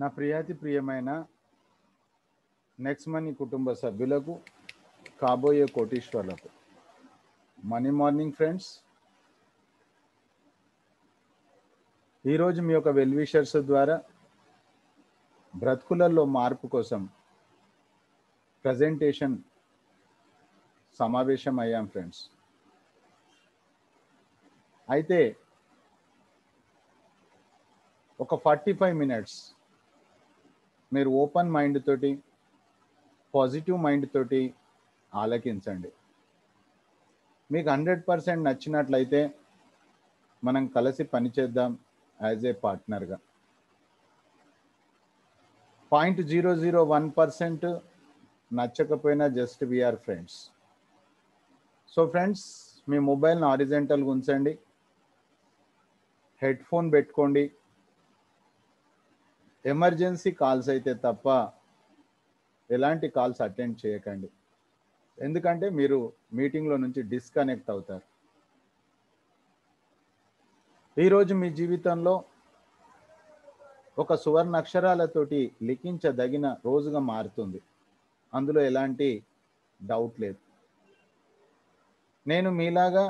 నా ప్రియాతి ప్రియమైన next money కుటుంబ సభ్యులకు కాబోయే కోటీశ్వర్లకు మనీ మార్నింగ్ ఫ్రెండ్స్ ఈరోజు మీ యొక్క వెల్విషర్స్ ద్వారా బ్రతుకులలో మార్పు కోసం ప్రజెంటేషన్ సమావేశం అయ్యాం ఫ్రెండ్స్ అయితే ఒక ఫార్టీ ఫైవ్ మినిట్స్ మీరు ఓపెన్ మైండ్ తోటి పాజిటివ్ మైండ్ తోటి ఆలకించండి మీకు హండ్రెడ్ పర్సెంట్ నచ్చినట్లయితే మనం కలిసి పనిచేద్దాం యాజ్ ఏ పార్ట్నర్గా point zero zero one percent నచ్చకపోయినా just we are friends so friends మీ మొబైల్ని ఆరిజెంటల్గా ఉంచండి హెడ్ ఫోన్ పెట్టుకోండి ఎమర్జెన్సీ కాల్స్ అయితే తప్ప ఎలాంటి కాల్స్ అటెండ్ చేయకండి ఎందుకంటే మీరు మీటింగ్లో నుంచి డిస్కనెక్ట్ అవుతారు ఈరోజు మీ జీవితంలో ఒక సువర్ణ అక్షరాలతోటి లిఖించదగిన రోజుగా మారుతుంది అందులో ఎలాంటి డౌట్ లేదు నేను మీలాగా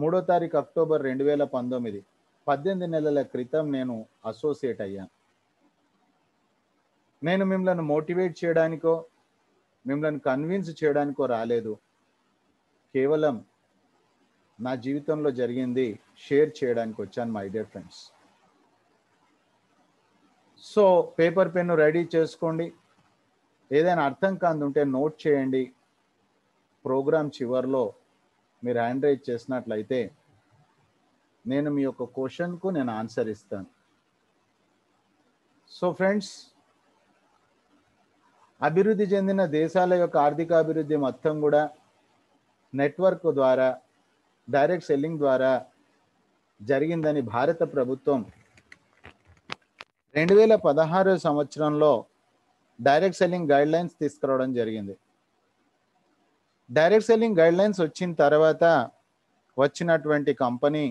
మూడో తారీఖు అక్టోబర్ రెండు వేల పంతొమ్మిది పద్దెనిమిది నెలల క్రితం నేను అసోసియేట్ అయ్యాను నేను మిమ్మల్ని మోటివేట్ చేయడానికో మిమ్మల్ని కన్విన్స్ చేయడానికో రాలేదు కేవలం నా జీవితంలో జరిగింది షేర్ చేయడానికి వచ్చాను my dear friends so paper pen ready చేసుకోండి ఏదైనా అర్థం కాదు ఉంటే నోట్ చేయండి ప్రోగ్రామ్ చివరిలో మీరు హ్యాండ్ రైట్ చేసినట్లయితే నేను మీ యొక్క క్వశ్చన్కు నేను ఆన్సర్ ఇస్తాను సో ఫ్రెండ్స్ అభివృద్ధి చెందిన దేశాల యొక్క ఆర్థికాభివృద్ధి మొత్తం కూడా నెట్వర్క్ ద్వారా డైరెక్ట్ సెల్లింగ్ ద్వారా జరిగిందని భారత ప్రభుత్వం రెండు వేల పదహారు సంవత్సరంలో డైరెక్ట్ సెల్లింగ్ గైడ్ లైన్స్ తీసుకురావడం జరిగింది డైరెక్ట్ సెల్లింగ్ గైడ్ లైన్స్ వచ్చిన తర్వాత వచ్చినటువంటి company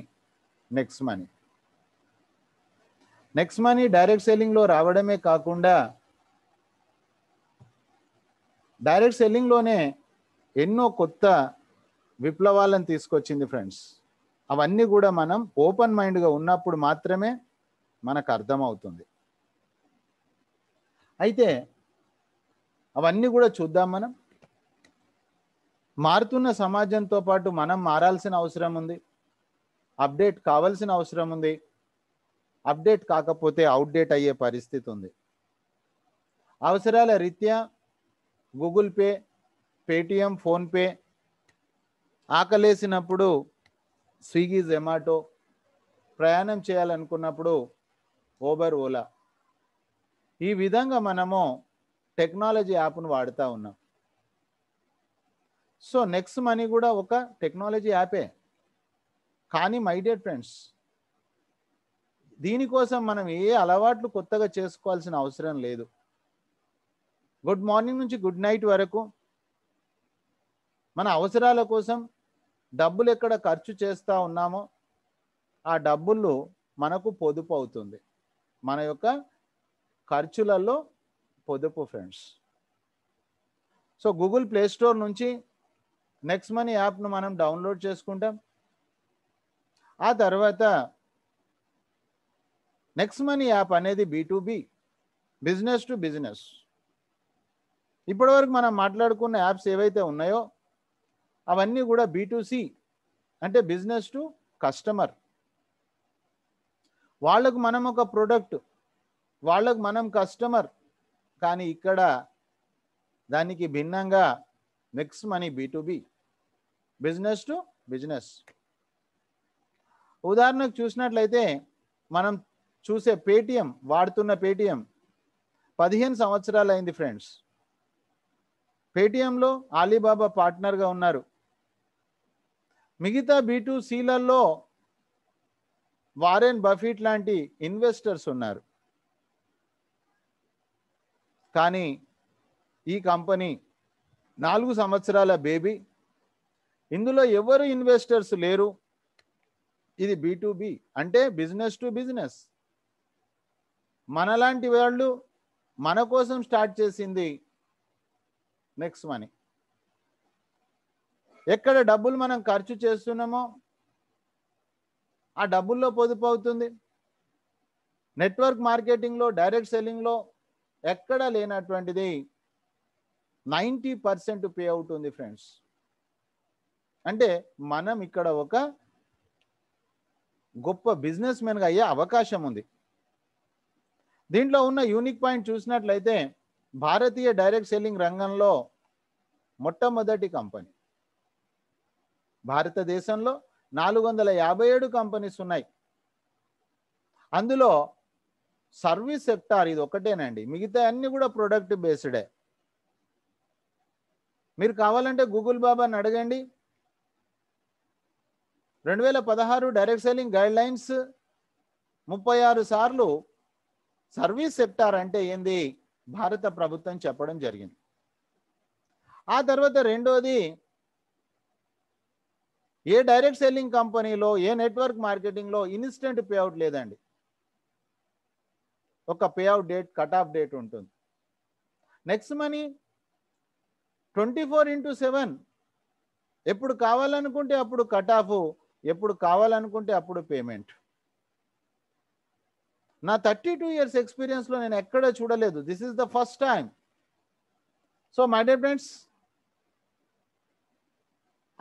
next money next money direct సెల్లింగ్లో రావడమే కాకుండా డైరెక్ట్ సెల్లింగ్లోనే ఎన్నో కొత్త విప్లవాలను తీసుకొచ్చింది ఫ్రెండ్స్ అవన్నీ కూడా మనం ఓపెన్ మైండ్గా ఉన్నప్పుడు మాత్రమే మనకు అర్థమవుతుంది అయితే అవన్నీ కూడా చూద్దాం మనం మారుతున్న సమాజంతో పాటు మనం మారాల్సిన అవసరం ఉంది అప్డేట్ కావాల్సిన అవసరం ఉంది అప్డేట్ కాకపోతే అవుట్డేట్ అయ్యే పరిస్థితి ఉంది అవసరాల రీత్యా గూగుల్ పే పేటిఎం ఫోన్పే ఆకలేసినప్పుడు స్విగ్గీ జొమాటో ప్రయాణం చేయాలనుకున్నప్పుడు ఓబర్ ఓలా ఈ విధంగా మనము టెక్నాలజీ యాప్ను వాడుతూ ఉన్నాం సో నెక్స్ట్ మనీ కూడా ఒక టెక్నాలజీ యాపే కానీ మై డియర్ ఫ్రెండ్స్ దీనికోసం మనం ఏ అలవాట్లు కొత్తగా చేసుకోవాల్సిన అవసరం లేదు గుడ్ మార్నింగ్ నుంచి గుడ్ నైట్ వరకు మన అవసరాల కోసం డబ్బులు ఎక్కడ ఖర్చు చేస్తూ ఉన్నామో ఆ డబ్బులు మనకు పొదుపు అవుతుంది మన యొక్క ఖర్చులలో పొదుపు friends so Google play Store నుంచి నెక్స్ట్ మనీ యాప్ను మనం డౌన్లోడ్ చేసుకుంటాం ఆ తర్వాత నెక్స్ట్ మనీ యాప్ అనేది B to B business to business ఇప్పటివరకు మనం మాట్లాడుకున్న యాప్స్ ఏవైతే ఉన్నాయో అవన్నీ కూడా బీటూసి అంటే బిజినెస్ టు కస్టమర్ వాళ్ళకు మనం ఒక ప్రోడక్ట్ వాళ్ళకు మనం కస్టమర్ కానీ ఇక్కడ దానికి భిన్నంగా mix money B business to business ఉదాహరణకు చూసినట్లయితే మనం చూసే పేటిఎం వాడుతున్న పేటిఎం పదిహేను సంవత్సరాలు అయింది ఫ్రెండ్స్ పేటిఎంలో ఆలీబాబా పార్ట్నర్గా ఉన్నారు మిగతా టు సీలల్లో వారెన్ బఫీట్ లాంటి ఇన్వెస్టర్స్ ఉన్నారు కానీ ఈ కంపెనీ నాలుగు సంవత్సరాల బేబీ ఇందులో ఎవరు ఇన్వెస్టర్స్ లేరు ఇది బి అంటే బిజినెస్ టు బిజినెస్ మనలాంటి వాళ్ళు మన కోసం స్టార్ట్ చేసింది నెక్స్ట్ మనీ ఎక్కడ డబ్బులు మనం ఖర్చు చేస్తున్నామో ఆ డబ్బుల్లో పొదుపు అవుతుంది నెట్వర్క్ మార్కెటింగ్లో డైరెక్ట్ సెల్లింగ్లో ఎక్కడ లేనటువంటిది నైంటీ పర్సెంట్ పే అవుతుంది ఫ్రెండ్స్ అంటే మనం ఇక్కడ ఒక గొప్ప బిజినెస్ మెన్గా అయ్యే అవకాశం ఉంది దీంట్లో ఉన్న యూనిక్ పాయింట్ చూసినట్లయితే భారతీయ డైరెక్ట్ సెల్లింగ్ రంగంలో మొట్టమొదటి కంపెనీ భారతదేశంలో నాలుగు వందల యాభై ఏడు కంపెనీస్ ఉన్నాయి అందులో సర్వీస్ సెక్టార్ ఇది ఒకటేనండి మిగతా అన్ని కూడా ప్రొడక్ట్ బేస్డే మీరు కావాలంటే గూగుల్ బాబాని అడగండి రెండు వేల పదహారు డైరెక్ట్ సెల్లింగ్ గైడ్ లైన్స్ ముప్పై ఆరు సార్లు సర్వీస్ సెక్టార్ అంటే ఏంది భారత ప్రభుత్వం చెప్పడం జరిగింది ఆ తర్వాత రెండోది ఏ డైరెక్ట్ సెల్లింగ్ కంపెనీలో ఏ నెట్వర్క్ మార్కెటింగ్లో ఇన్స్టెంట్ పేఅవుట్ లేదండి ఒక payout date cut off date ఉంటుంది next money twenty four into seven ఎప్పుడు కావాలనుకుంటే అప్పుడు కట్ ఆఫ్ ఎప్పుడు కావాలనుకుంటే అప్పుడు పేమెంట్ నా థర్టీ టూ ఇయర్స్ ఎక్స్పీరియన్స్లో నేను ఎక్కడ చూడలేదు this is the first time so my dear friends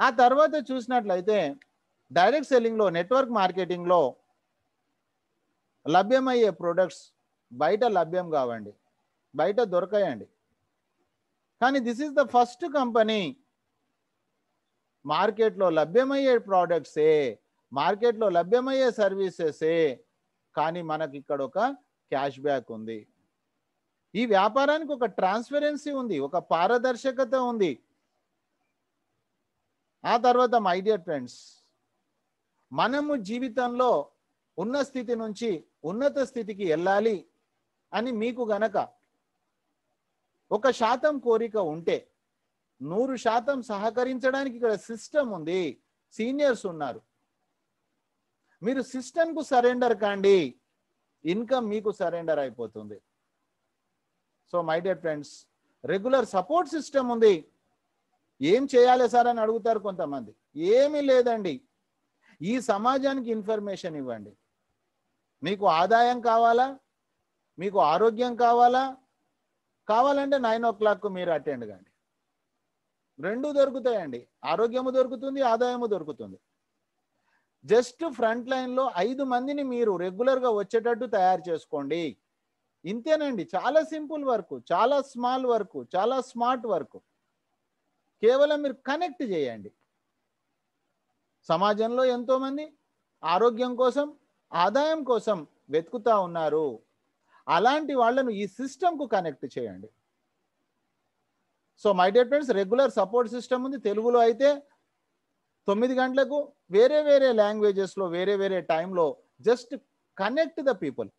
ఆ తర్వాత చూసినట్లయితే డైరెక్ట్ సెల్లింగ్లో నెట్వర్క్ మార్కెటింగ్లో లభ్యమయ్యే ప్రొడక్ట్స్ బయట లభ్యం కావండి బయట దొరకాయండి కానీ this is the first company మార్కెట్లో లభ్యమయ్యే ప్రోడక్ట్సే మార్కెట్లో లభ్యమయ్యే సర్వీసెసే కానీ మనకి ఇక్కడ ఒక క్యాష్ బ్యాక్ ఉంది ఈ వ్యాపారానికి ఒక ట్రాన్స్పరెన్సీ ఉంది ఒక పారదర్శకత ఉంది ఆ తర్వాత మై డియర్ ఫ్రెండ్స్ మనము జీవితంలో ఉన్న స్థితి నుంచి ఉన్నత స్థితికి వెళ్ళాలి అని మీకు గనక ఒక శాతం కోరిక ఉంటే నూరు శాతం సహకరించడానికి ఇక్కడ సిస్టమ్ ఉంది సీనియర్స్ ఉన్నారు మీరు సిస్టమ్కు సరెండర్ కాండి ఇన్కమ్ మీకు సరెండర్ అయిపోతుంది so my dear friends regular support system ఉంది ఏం చేయాలి సార్ అని అడుగుతారు కొంతమంది ఏమీ లేదండి ఈ సమాజానికి ఇన్ఫర్మేషన్ ఇవ్వండి మీకు ఆదాయం కావాలా మీకు ఆరోగ్యం కావాలా కావాలంటే నైన్ ఓ క్లాక్ మీరు అటెండ్ కాండి రెండు దొరుకుతాయండి ఆరోగ్యము దొరుకుతుంది ఆదాయము దొరుకుతుంది జస్ట్ ఫ్రంట్ లైన్లో ఐదు మందిని మీరు రెగ్యులర్గా వచ్చేటట్టు తయారు చేసుకోండి ఇంతేనండి చాలా సింపుల్ వర్క్ చాలా స్మాల్ వర్క్ చాలా స్మార్ట్ వర్క్ కేవలం మీరు కనెక్ట్ చేయండి సమాజంలో ఎంతోమంది ఆరోగ్యం కోసం ఆదాయం కోసం వెతుకుతా ఉన్నారు అలాంటి వాళ్ళను ఈ సిస్టమ్కు కనెక్ట్ చేయండి so my dear friends regular support system ఉంది తెలుగులో అయితే తొమ్మిది గంటలకు వేరే వేరే లాంగ్వేజెస్లో వేరే వేరే టైంలో జస్ట్ కనెక్ట్ ద పీపుల్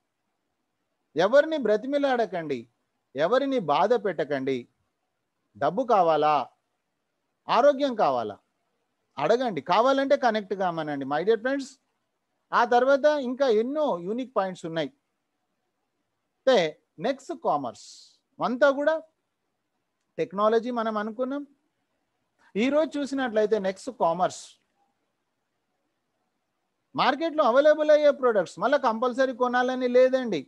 ఎవరిని బ్రతిమిలాడకండి ఎవరిని బాధ పెట్టకండి డబ్బు కావాలా ఆరోగ్యం కావాలా అడగండి కావాలంటే కనెక్ట్ కామనండి మై డియర్ ఫ్రెండ్స్ ఆ తర్వాత ఇంకా ఎన్నో యూనిక్ పాయింట్స్ ఉన్నాయి అంటే నెక్స్ట్ కామర్స్ అంతా కూడా టెక్నాలజీ మనం అనుకున్నాం ఈరోజు చూసినట్లయితే నెక్స్ట్ కామర్స్ మార్కెట్లో అవైలబుల్ అయ్యే ప్రొడక్ట్స్ మళ్ళీ కంపల్సరీ కొనాలని లేదండి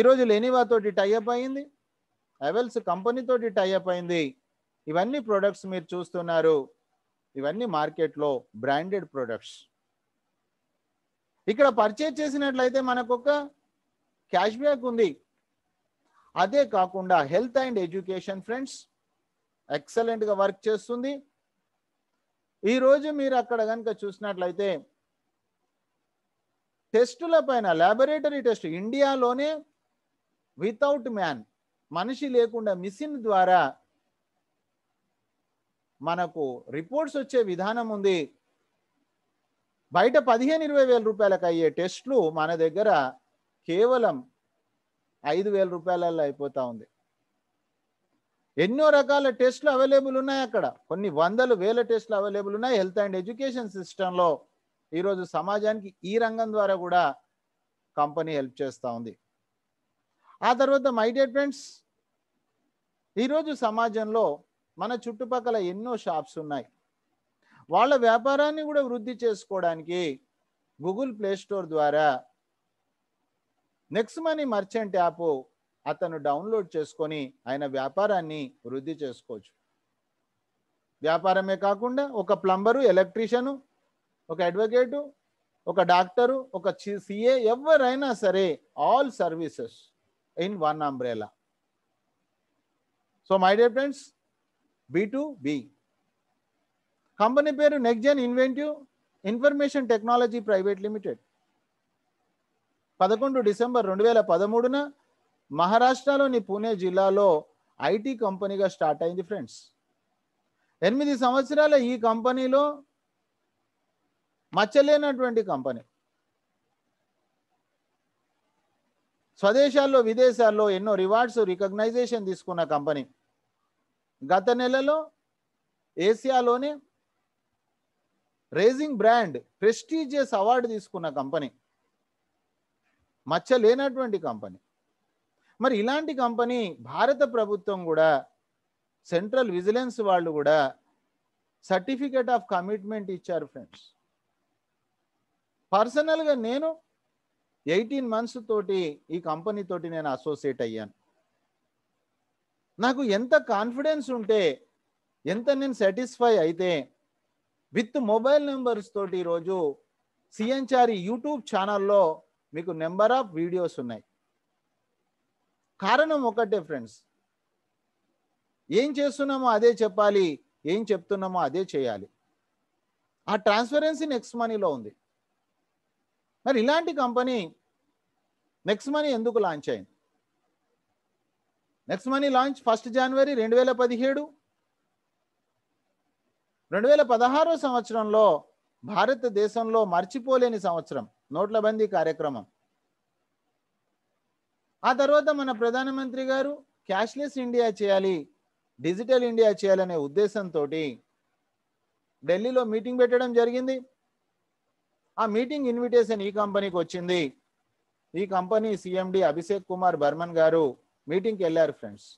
ఈరోజు లేనివాతోటి టైఅప్ అయింది అవెల్స్ కంపెనీతోటి టైఅప్ అయింది ఇవన్నీ ప్రొడక్ట్స్ మీరు చూస్తున్నారు ఇవన్నీ మార్కెట్లో బ్రాండెడ్ ప్రొడక్ట్స్ ఇక్కడ పర్చేజ్ చేసినట్లయితే మనకు ఒక క్యాష్ బ్యాక్ ఉంది అదే కాకుండా హెల్త్ అండ్ ఎడ్యుకేషన్ ఫ్రెండ్స్ ఎక్సలెంట్గా వర్క్ చేస్తుంది ఈరోజు మీరు అక్కడ కనుక చూసినట్లయితే టెస్టుల పైన ల్యాబొరేటరీ టెస్ట్ ఇండియాలోనే వితౌట్ మ్యాన్ మనిషి లేకుండా మిషన్ ద్వారా మనకు రిపోర్ట్స్ వచ్చే విధానం ఉంది బయట పదిహేను ఇరవై వేల రూపాయలకు అయ్యే టెస్ట్లు మన దగ్గర కేవలం ఐదు వేల రూపాయలలో అయిపోతూ ఉంది ఎన్నో రకాల టెస్ట్లు అవైలబుల్ ఉన్నాయి అక్కడ కొన్ని వందలు వేల టెస్ట్లు అవైలబుల్ ఉన్నాయి హెల్త్ అండ్ ఎడ్యుకేషన్ సిస్టంలో ఈరోజు సమాజానికి ఈ రంగం ద్వారా కూడా కంపెనీ హెల్ప్ చేస్తూ ఉంది ఆ తర్వాత మై డియర్ ఫ్రెండ్స్ ఈరోజు సమాజంలో మన చుట్టుపక్కల ఎన్నో షాప్స్ ఉన్నాయి వాళ్ళ వ్యాపారాన్ని కూడా వృద్ధి చేసుకోవడానికి గూగుల్ ప్లే స్టోర్ ద్వారా నెక్స్ట్ మనీ మర్చెంట్ యాప్ అతను డౌన్లోడ్ చేసుకొని ఆయన వ్యాపారాన్ని వృద్ధి చేసుకోవచ్చు వ్యాపారమే కాకుండా ఒక ప్లంబరు ఎలక్ట్రీషియను ఒక అడ్వకేటు ఒక డాక్టరు ఒక సిఏ ఎవరైనా సరే all services in one umbrella so my dear friends B to B company పేరు Nexgen inventive information technology private limited పదకొండు డిసెంబర్ రెండు వేల పదమూడున మహారాష్ట్రలోని పూణే జిల్లాలో ఐటీ కంపెనీగా స్టార్ట్ అయింది ఫ్రెండ్స్ ఎనిమిది సంవత్సరాల ఈ కంపెనీలో మచ్చలేనటువంటి కంపెనీ స్వదేశాల్లో విదేశాల్లో ఎన్నో రివార్డ్స్ రికగ్నైజేషన్ తీసుకున్న కంపెనీ గత నెలలో ఏసియాలోనే రేజింగ్ బ్రాండ్ ప్రెస్టీజియస్ అవార్డు తీసుకున్న కంపెనీ మచ్చ లేనటువంటి కంపెనీ మరి ఇలాంటి కంపెనీ భారత ప్రభుత్వం కూడా సెంట్రల్ విజిలెన్స్ వాళ్ళు కూడా సర్టిఫికేట్ ఆఫ్ కమిట్మెంట్ ఇచ్చారు ఫ్రెండ్స్ పర్సనల్గా నేను ఎయిటీన్ మంత్స్ తోటి ఈ కంపెనీ తోటి నేను అసోసియేట్ అయ్యాను నాకు ఎంత కాన్ఫిడెన్స్ ఉంటే ఎంత నేను సాటిస్ఫై అయితే విత్ మొబైల్ నెంబర్స్ తోటి ఈరోజు సిఎన్చారి యూట్యూబ్ ఛానల్లో మీకు నెంబర్ ఆఫ్ వీడియోస్ ఉన్నాయి కారణం ఒకటే ఫ్రెండ్స్ ఏం చేస్తున్నామో అదే చెప్పాలి ఏం చెప్తున్నామో అదే చేయాలి ఆ ట్రాన్స్పరెన్సీ నెక్స్ట్ మనీలో ఉంది మరి ఇలాంటి కంపెనీ నెక్స్ట్ మనీ ఎందుకు లాంచ్ అయింది నెక్స్ట్ మనీ లాంచ్ ఫస్ట్ జనవరి రెండు వేల పదిహేడు రెండు వేల పదహారో సంవత్సరంలో భారతదేశంలో మర్చిపోలేని సంవత్సరం నోట్లబందీ కార్యక్రమం ఆ తర్వాత మన ప్రధానమంత్రి గారు క్యాష్లెస్ ఇండియా చేయాలి డిజిటల్ ఇండియా చేయాలనే ఉద్దేశంతో ఢిల్లీలో మీటింగ్ పెట్టడం జరిగింది ఆ మీటింగ్ ఇన్విటేషన్ ఈ కంపెనీకి వచ్చింది ఈ కంపెనీ సిఎండి అభిషేక్ కుమార్ బర్మన్ గారు మీటింగ్కి వెళ్ళారు ఫ్రెండ్స్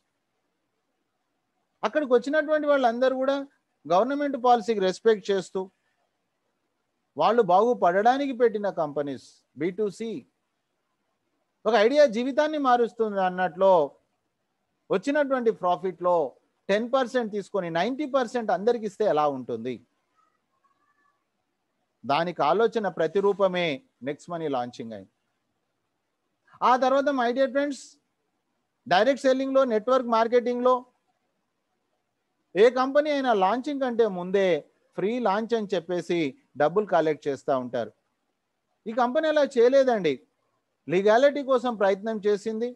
అక్కడికి వచ్చినటువంటి వాళ్ళందరూ కూడా గవర్నమెంట్ పాలసీకి రెస్పెక్ట్ చేస్తూ వాళ్ళు బాగుపడడానికి పెట్టిన కంపెనీస్ బీటూసి ఒక ఐడియా జీవితాన్ని మారుస్తుంది అన్నట్లో వచ్చినటువంటి ప్రాఫిట్లో టెన్ పర్సెంట్ తీసుకొని నైంటీ పర్సెంట్ అందరికి ఇస్తే ఎలా ఉంటుంది దానికి ఆలోచన ప్రతిరూపమే నెక్స్ట్ మనీ లాంచింగ్ అయింది ఆ తర్వాత మై డియర్ ఫ్రెండ్స్ డైరెక్ట్ సెల్లింగ్లో నెట్వర్క్ మార్కెటింగ్లో ఏ కంపెనీ అయినా లాంచింగ్ కంటే ముందే ఫ్రీ లాంచ్ అని చెప్పేసి డబ్బులు కలెక్ట్ చేస్తూ ఉంటారు ఈ కంపెనీ అలా చేయలేదండి లీగాలిటీ కోసం ప్రయత్నం చేసింది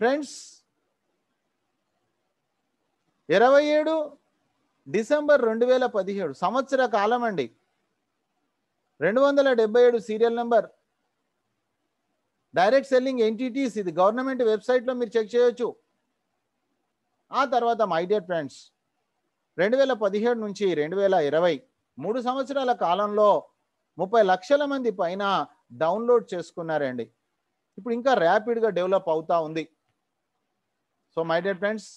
ఫ్రెండ్స్ ఇరవై ఏడు డిసెంబర్ రెండు వేల పదిహేడు సంవత్సర కాలం అండి రెండు వందల డెబ్బై ఏడు serial number direct selling entities ఇది గవర్నమెంట్ వెబ్సైట్లో మీరు చెక్ చేయొచ్చు ఆ తర్వాత మై డియర్ ఫ్రెండ్స్ రెండు వేల పదిహేడు నుంచి రెండు వేల ఇరవై మూడు సంవత్సరాల కాలంలో ముప్పై లక్షల మంది పైన డౌన్లోడ్ చేసుకున్నారండి ఇప్పుడు ఇంకా ర్యాపిడ్గా డెవలప్ అవుతా ఉంది సో మై డియర్ ఫ్రెండ్స్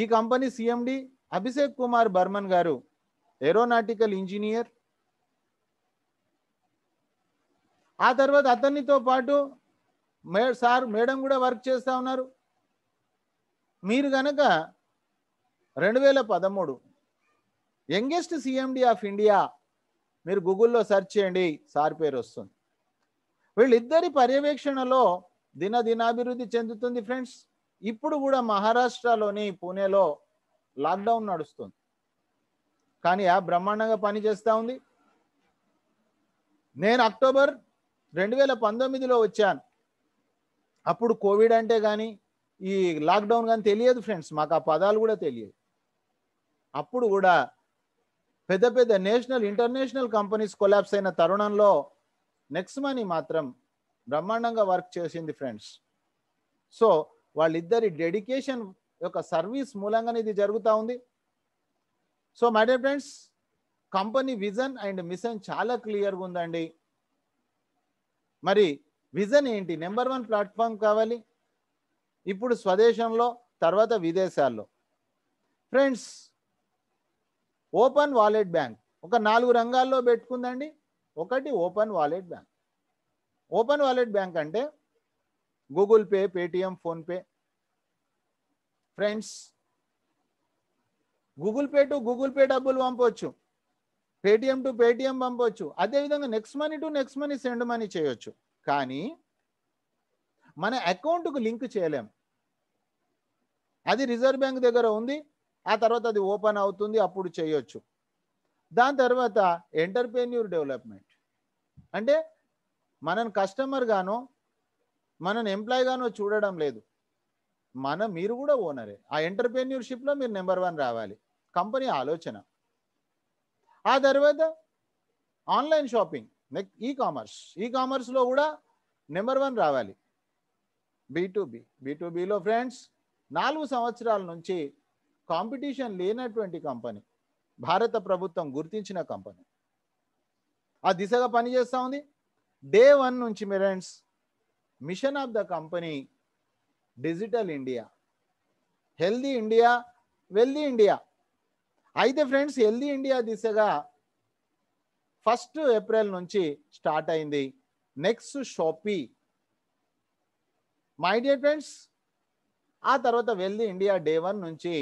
ఈ company CMD Abhishek Kumar Barman garu aeronautical engineer ఆ తర్వాత అతనితో పాటు మే సార్ మేడం కూడా వర్క్ చేస్తూ ఉన్నారు మీరు కనుక రెండు వేల పదమూడు యంగెస్ట్ సిఎండి ఆఫ్ ఇండియా మీరు గూగుల్లో సెర్చ్ చేయండి సార్ పేరు వస్తుంది వీళ్ళిద్దరి పర్యవేక్షణలో దినదినాభివృద్ధి చెందుతుంది ఫ్రెండ్స్ ఇప్పుడు కూడా మహారాష్ట్రలోని పూణేలో లాక్డౌన్ నడుస్తుంది కానీ ఆ బ్రహ్మాండంగా పనిచేస్తూ ఉంది నేను అక్టోబర్ రెండు వేల పంతొమ్మిదిలో వచ్చాను అప్పుడు కోవిడ్ అంటే కానీ ఈ లాక్డౌన్ కానీ తెలియదు ఫ్రెండ్స్ మాకు ఆ పదాలు కూడా తెలియదు అప్పుడు కూడా పెద్ద పెద్ద నేషనల్ ఇంటర్నేషనల్ కంపెనీస్ కొలాబ్స్ అయిన తరుణంలో నెక్స్ట్ మనీ మాత్రం బ్రహ్మాండంగా వర్క్ చేసింది ఫ్రెండ్స్ సో వాళ్ళిద్దరి డెడికేషన్ యొక్క సర్వీస్ మూలంగానే ఇది జరుగుతూ ఉంది so my dear friends company vision and mission చాలా క్లియర్గా ఉందండి మరి విజన్ ఏంటి నెంబర్ వన్ ప్లాట్ఫామ్ కావాలి ఇప్పుడు స్వదేశంలో తర్వాత విదేశాల్లో ఫ్రెండ్స్ ఓపెన్ వాలెట్ బ్యాంక్ ఒక నాలుగు రంగాల్లో పెట్టుకుందండి ఒకటి open wallet bank open wallet bank అంటే Google pay Paytm PhonePe friends Google pay to Google pay డబ్బులు పంపవచ్చు పేటిఎం టు పేటిఎం పంపవచ్చు అదేవిధంగా next money to next money send money చేయొచ్చు కానీ మన అకౌంట్కు లింక్ చేయలేం అది రిజర్వ్ బ్యాంక్ దగ్గర ఉంది ఆ తర్వాత అది ఓపెన్ అవుతుంది అప్పుడు చేయొచ్చు దాని తర్వాత ఎంటర్ప్రెన్యూర్ డెవలప్మెంట్ అంటే మనం కస్టమర్ గాను మనం ఎంప్లాయ్ చూడడం లేదు మన మీరు కూడా ఓనరే ఆ ఎంటర్ప్రెన్యూర్షిప్లో మీరు నెంబర్ వన్ రావాలి కంపెనీ ఆలోచన ఆ తర్వాత online shopping next e commerce e కామర్స్లో కూడా నెంబర్ వన్ రావాలి బీటూబీ బీటూబీలో ఫ్రెండ్స్ నాలుగు సంవత్సరాల నుంచి కాంపిటీషన్ లేనటువంటి కంపెనీ భారత ప్రభుత్వం గుర్తించిన కంపెనీ ఆ దిశగా పనిచేస్తూ ఉంది డే వన్ నుంచి మిరెంట్స్ mission of the company digital India healthy India wealthy India అయితే ఫ్రెండ్స్ హెల్దీ ఇండియా దిశగా ఫస్ట్ ఏప్రిల్ నుంచి స్టార్ట్ అయింది next shoppy my dear friends ఆ తర్వాత వెళ్ళి ఇండియా డే వన్ నుంచి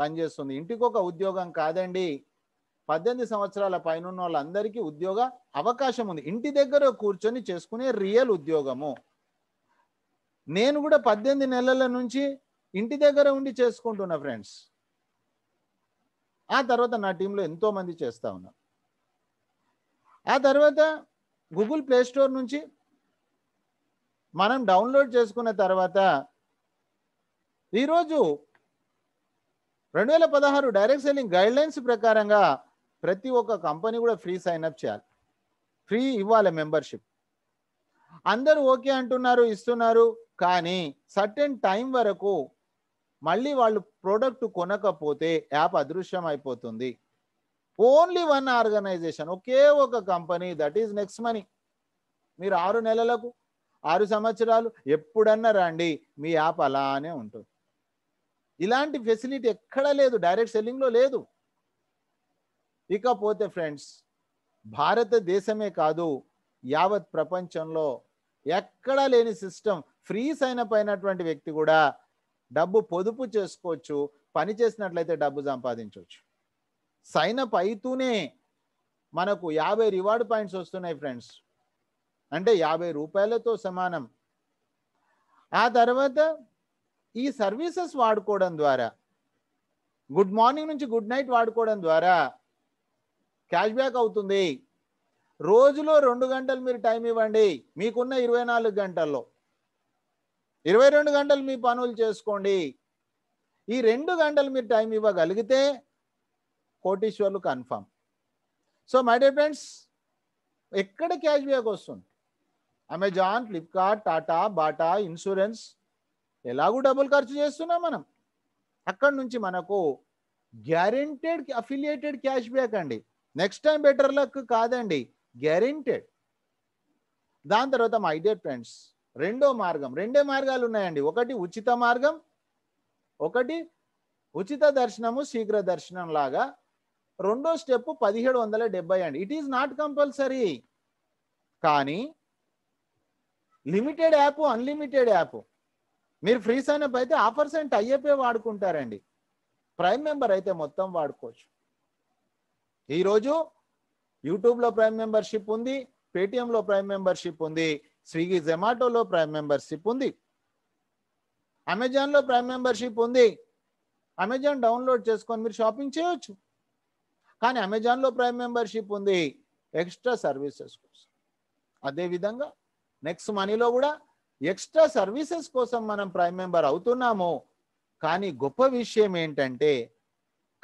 పనిచేస్తుంది ఇంటికి ఒక ఉద్యోగం కాదండి పద్దెనిమిది సంవత్సరాల పైన ఉన్న వాళ్ళందరికీ ఉద్యోగ అవకాశం ఉంది ఇంటి దగ్గర కూర్చొని చేసుకునే రియల్ ఉద్యోగము నేను కూడా పద్దెనిమిది నెలల నుంచి ఇంటి దగ్గర ఉండి చేసుకుంటున్నా ఫ్రెండ్స్ ఆ తర్వాత నా టీంలో ఎంతోమంది చేస్తా ఉన్నా ఆ తర్వాత గూగుల్ ప్లే స్టోర్ నుంచి మనం డౌన్లోడ్ చేసుకున్న తర్వాత ఈరోజు రెండు వేల పదహారు డైరెక్ట్ సెల్లింగ్ గైడ్లైన్స్ ప్రకారంగా ప్రతి ఒక్క కంపెనీ కూడా ఫ్రీ సైన్ అప్ చేయాలి ఫ్రీ ఇవ్వాలి మెంబర్షిప్ అందరూ ఓకే అంటున్నారు ఇస్తున్నారు కానీ సర్టెన్ టైం వరకు మళ్ళీ వాళ్ళు ప్రోడక్ట్ కొనకపోతే యాప్ అదృశ్యం అయిపోతుంది ఓన్లీ వన్ ఆర్గనైజేషన్ ఒకే ఒక company that is next money మీరు ఆరు నెలలకు ఆరు సంవత్సరాలు ఎప్పుడన్నా రండి మీ యాప్ అలానే ఉంటుంది ఇలాంటి ఫెసిలిటీ ఎక్కడా లేదు డైరెక్ట్ సెల్లింగ్లో లేదు ఇకపోతే ఫ్రెండ్స్ భారతదేశమే కాదు యావత్ ప్రపంచంలో ఎక్కడా లేని సిస్టమ్ ఫ్రీస్ అయిన పైనటువంటి వ్యక్తి కూడా డబ్బు పొదుపు చేసుకోవచ్చు పని చేసినట్లయితే డబ్బు సంపాదించవచ్చు సైన్ అప్ అయితూనే మనకు యాభై రివార్డ్ పాయింట్స్ వస్తున్నాయి ఫ్రెండ్స్ అంటే యాభై రూపాయలతో సమానం ఆ తర్వాత ఈ సర్వీసెస్ వాడుకోవడం ద్వారా గుడ్ మార్నింగ్ నుంచి గుడ్ నైట్ వాడుకోవడం ద్వారా క్యాష్ బ్యాక్ అవుతుంది రోజులో రెండు గంటలు మీరు టైం ఇవ్వండి మీకున్న ఇరవై నాలుగు గంటల్లో ఇరవై రెండు గంటలు మీ పనులు చేసుకోండి ఈ రెండు గంటలు మీరు టైం ఇవ్వగలిగితే కోటీశ్వర్లు confirm so my dear friends ఎక్కడ క్యాష్ బ్యాక్ వస్తుంది Amazon Flipkart Tata Bata insurance ఎలాగూ డబ్బులు ఖర్చు చేస్తున్నాం మనం అక్కడ నుంచి మనకు గ్యారెంటెడ్ అఫిలియేటెడ్ క్యాష్ బ్యాక్ అండి నెక్స్ట్ టైం బెటర్ లక్ కాదండి గ్యారెంటెడ్ దాని తర్వాత మై డియర్ ఫ్రెండ్స్ రెండో మార్గం రెండే మార్గాలు ఉన్నాయండి ఒకటి ఉచిత మార్గం ఒకటి ఉచిత దర్శనము శీఘ్ర దర్శనం లాగా రెండో స్టెప్ పదిహేడు వందల డెబ్బై అండి ఇట్ ఈజ్ నాట్ కంపల్సరీ కానీ లిమిటెడ్ యాప్ అన్లిమిటెడ్ యాప్ మీరు ఫ్రీ సైన్ అప్ అయితే ఆఫర్ సెంట్ అయ్యేపే వాడుకుంటారండి ప్రైమ్ మెంబర్ అయితే మొత్తం వాడుకోవచ్చు ఈరోజు యూట్యూబ్లో ప్రైమ్ మెంబర్షిప్ ఉంది పేటిఎంలో ప్రైమ్ మెంబర్షిప్ ఉంది స్విగ్గీ జొమాటోలో ప్రైమ్ మెంబర్షిప్ ఉంది అమెజాన్లో ప్రైమ్ మెంబర్షిప్ ఉంది అమెజాన్ డౌన్లోడ్ చేసుకొని మీరు షాపింగ్ చేయవచ్చు కానీ అమెజాన్లో ప్రైమ్ మెంబర్షిప్ ఉంది ఎక్స్ట్రా సర్వీసెస్ కోసం అదేవిధంగా నెక్స్ట్ మనీలో కూడా ఎక్స్ట్రా సర్వీసెస్ కోసం మనం ప్రైమ్ మెంబర్ అవుతున్నాము కానీ గొప్ప విషయం ఏంటంటే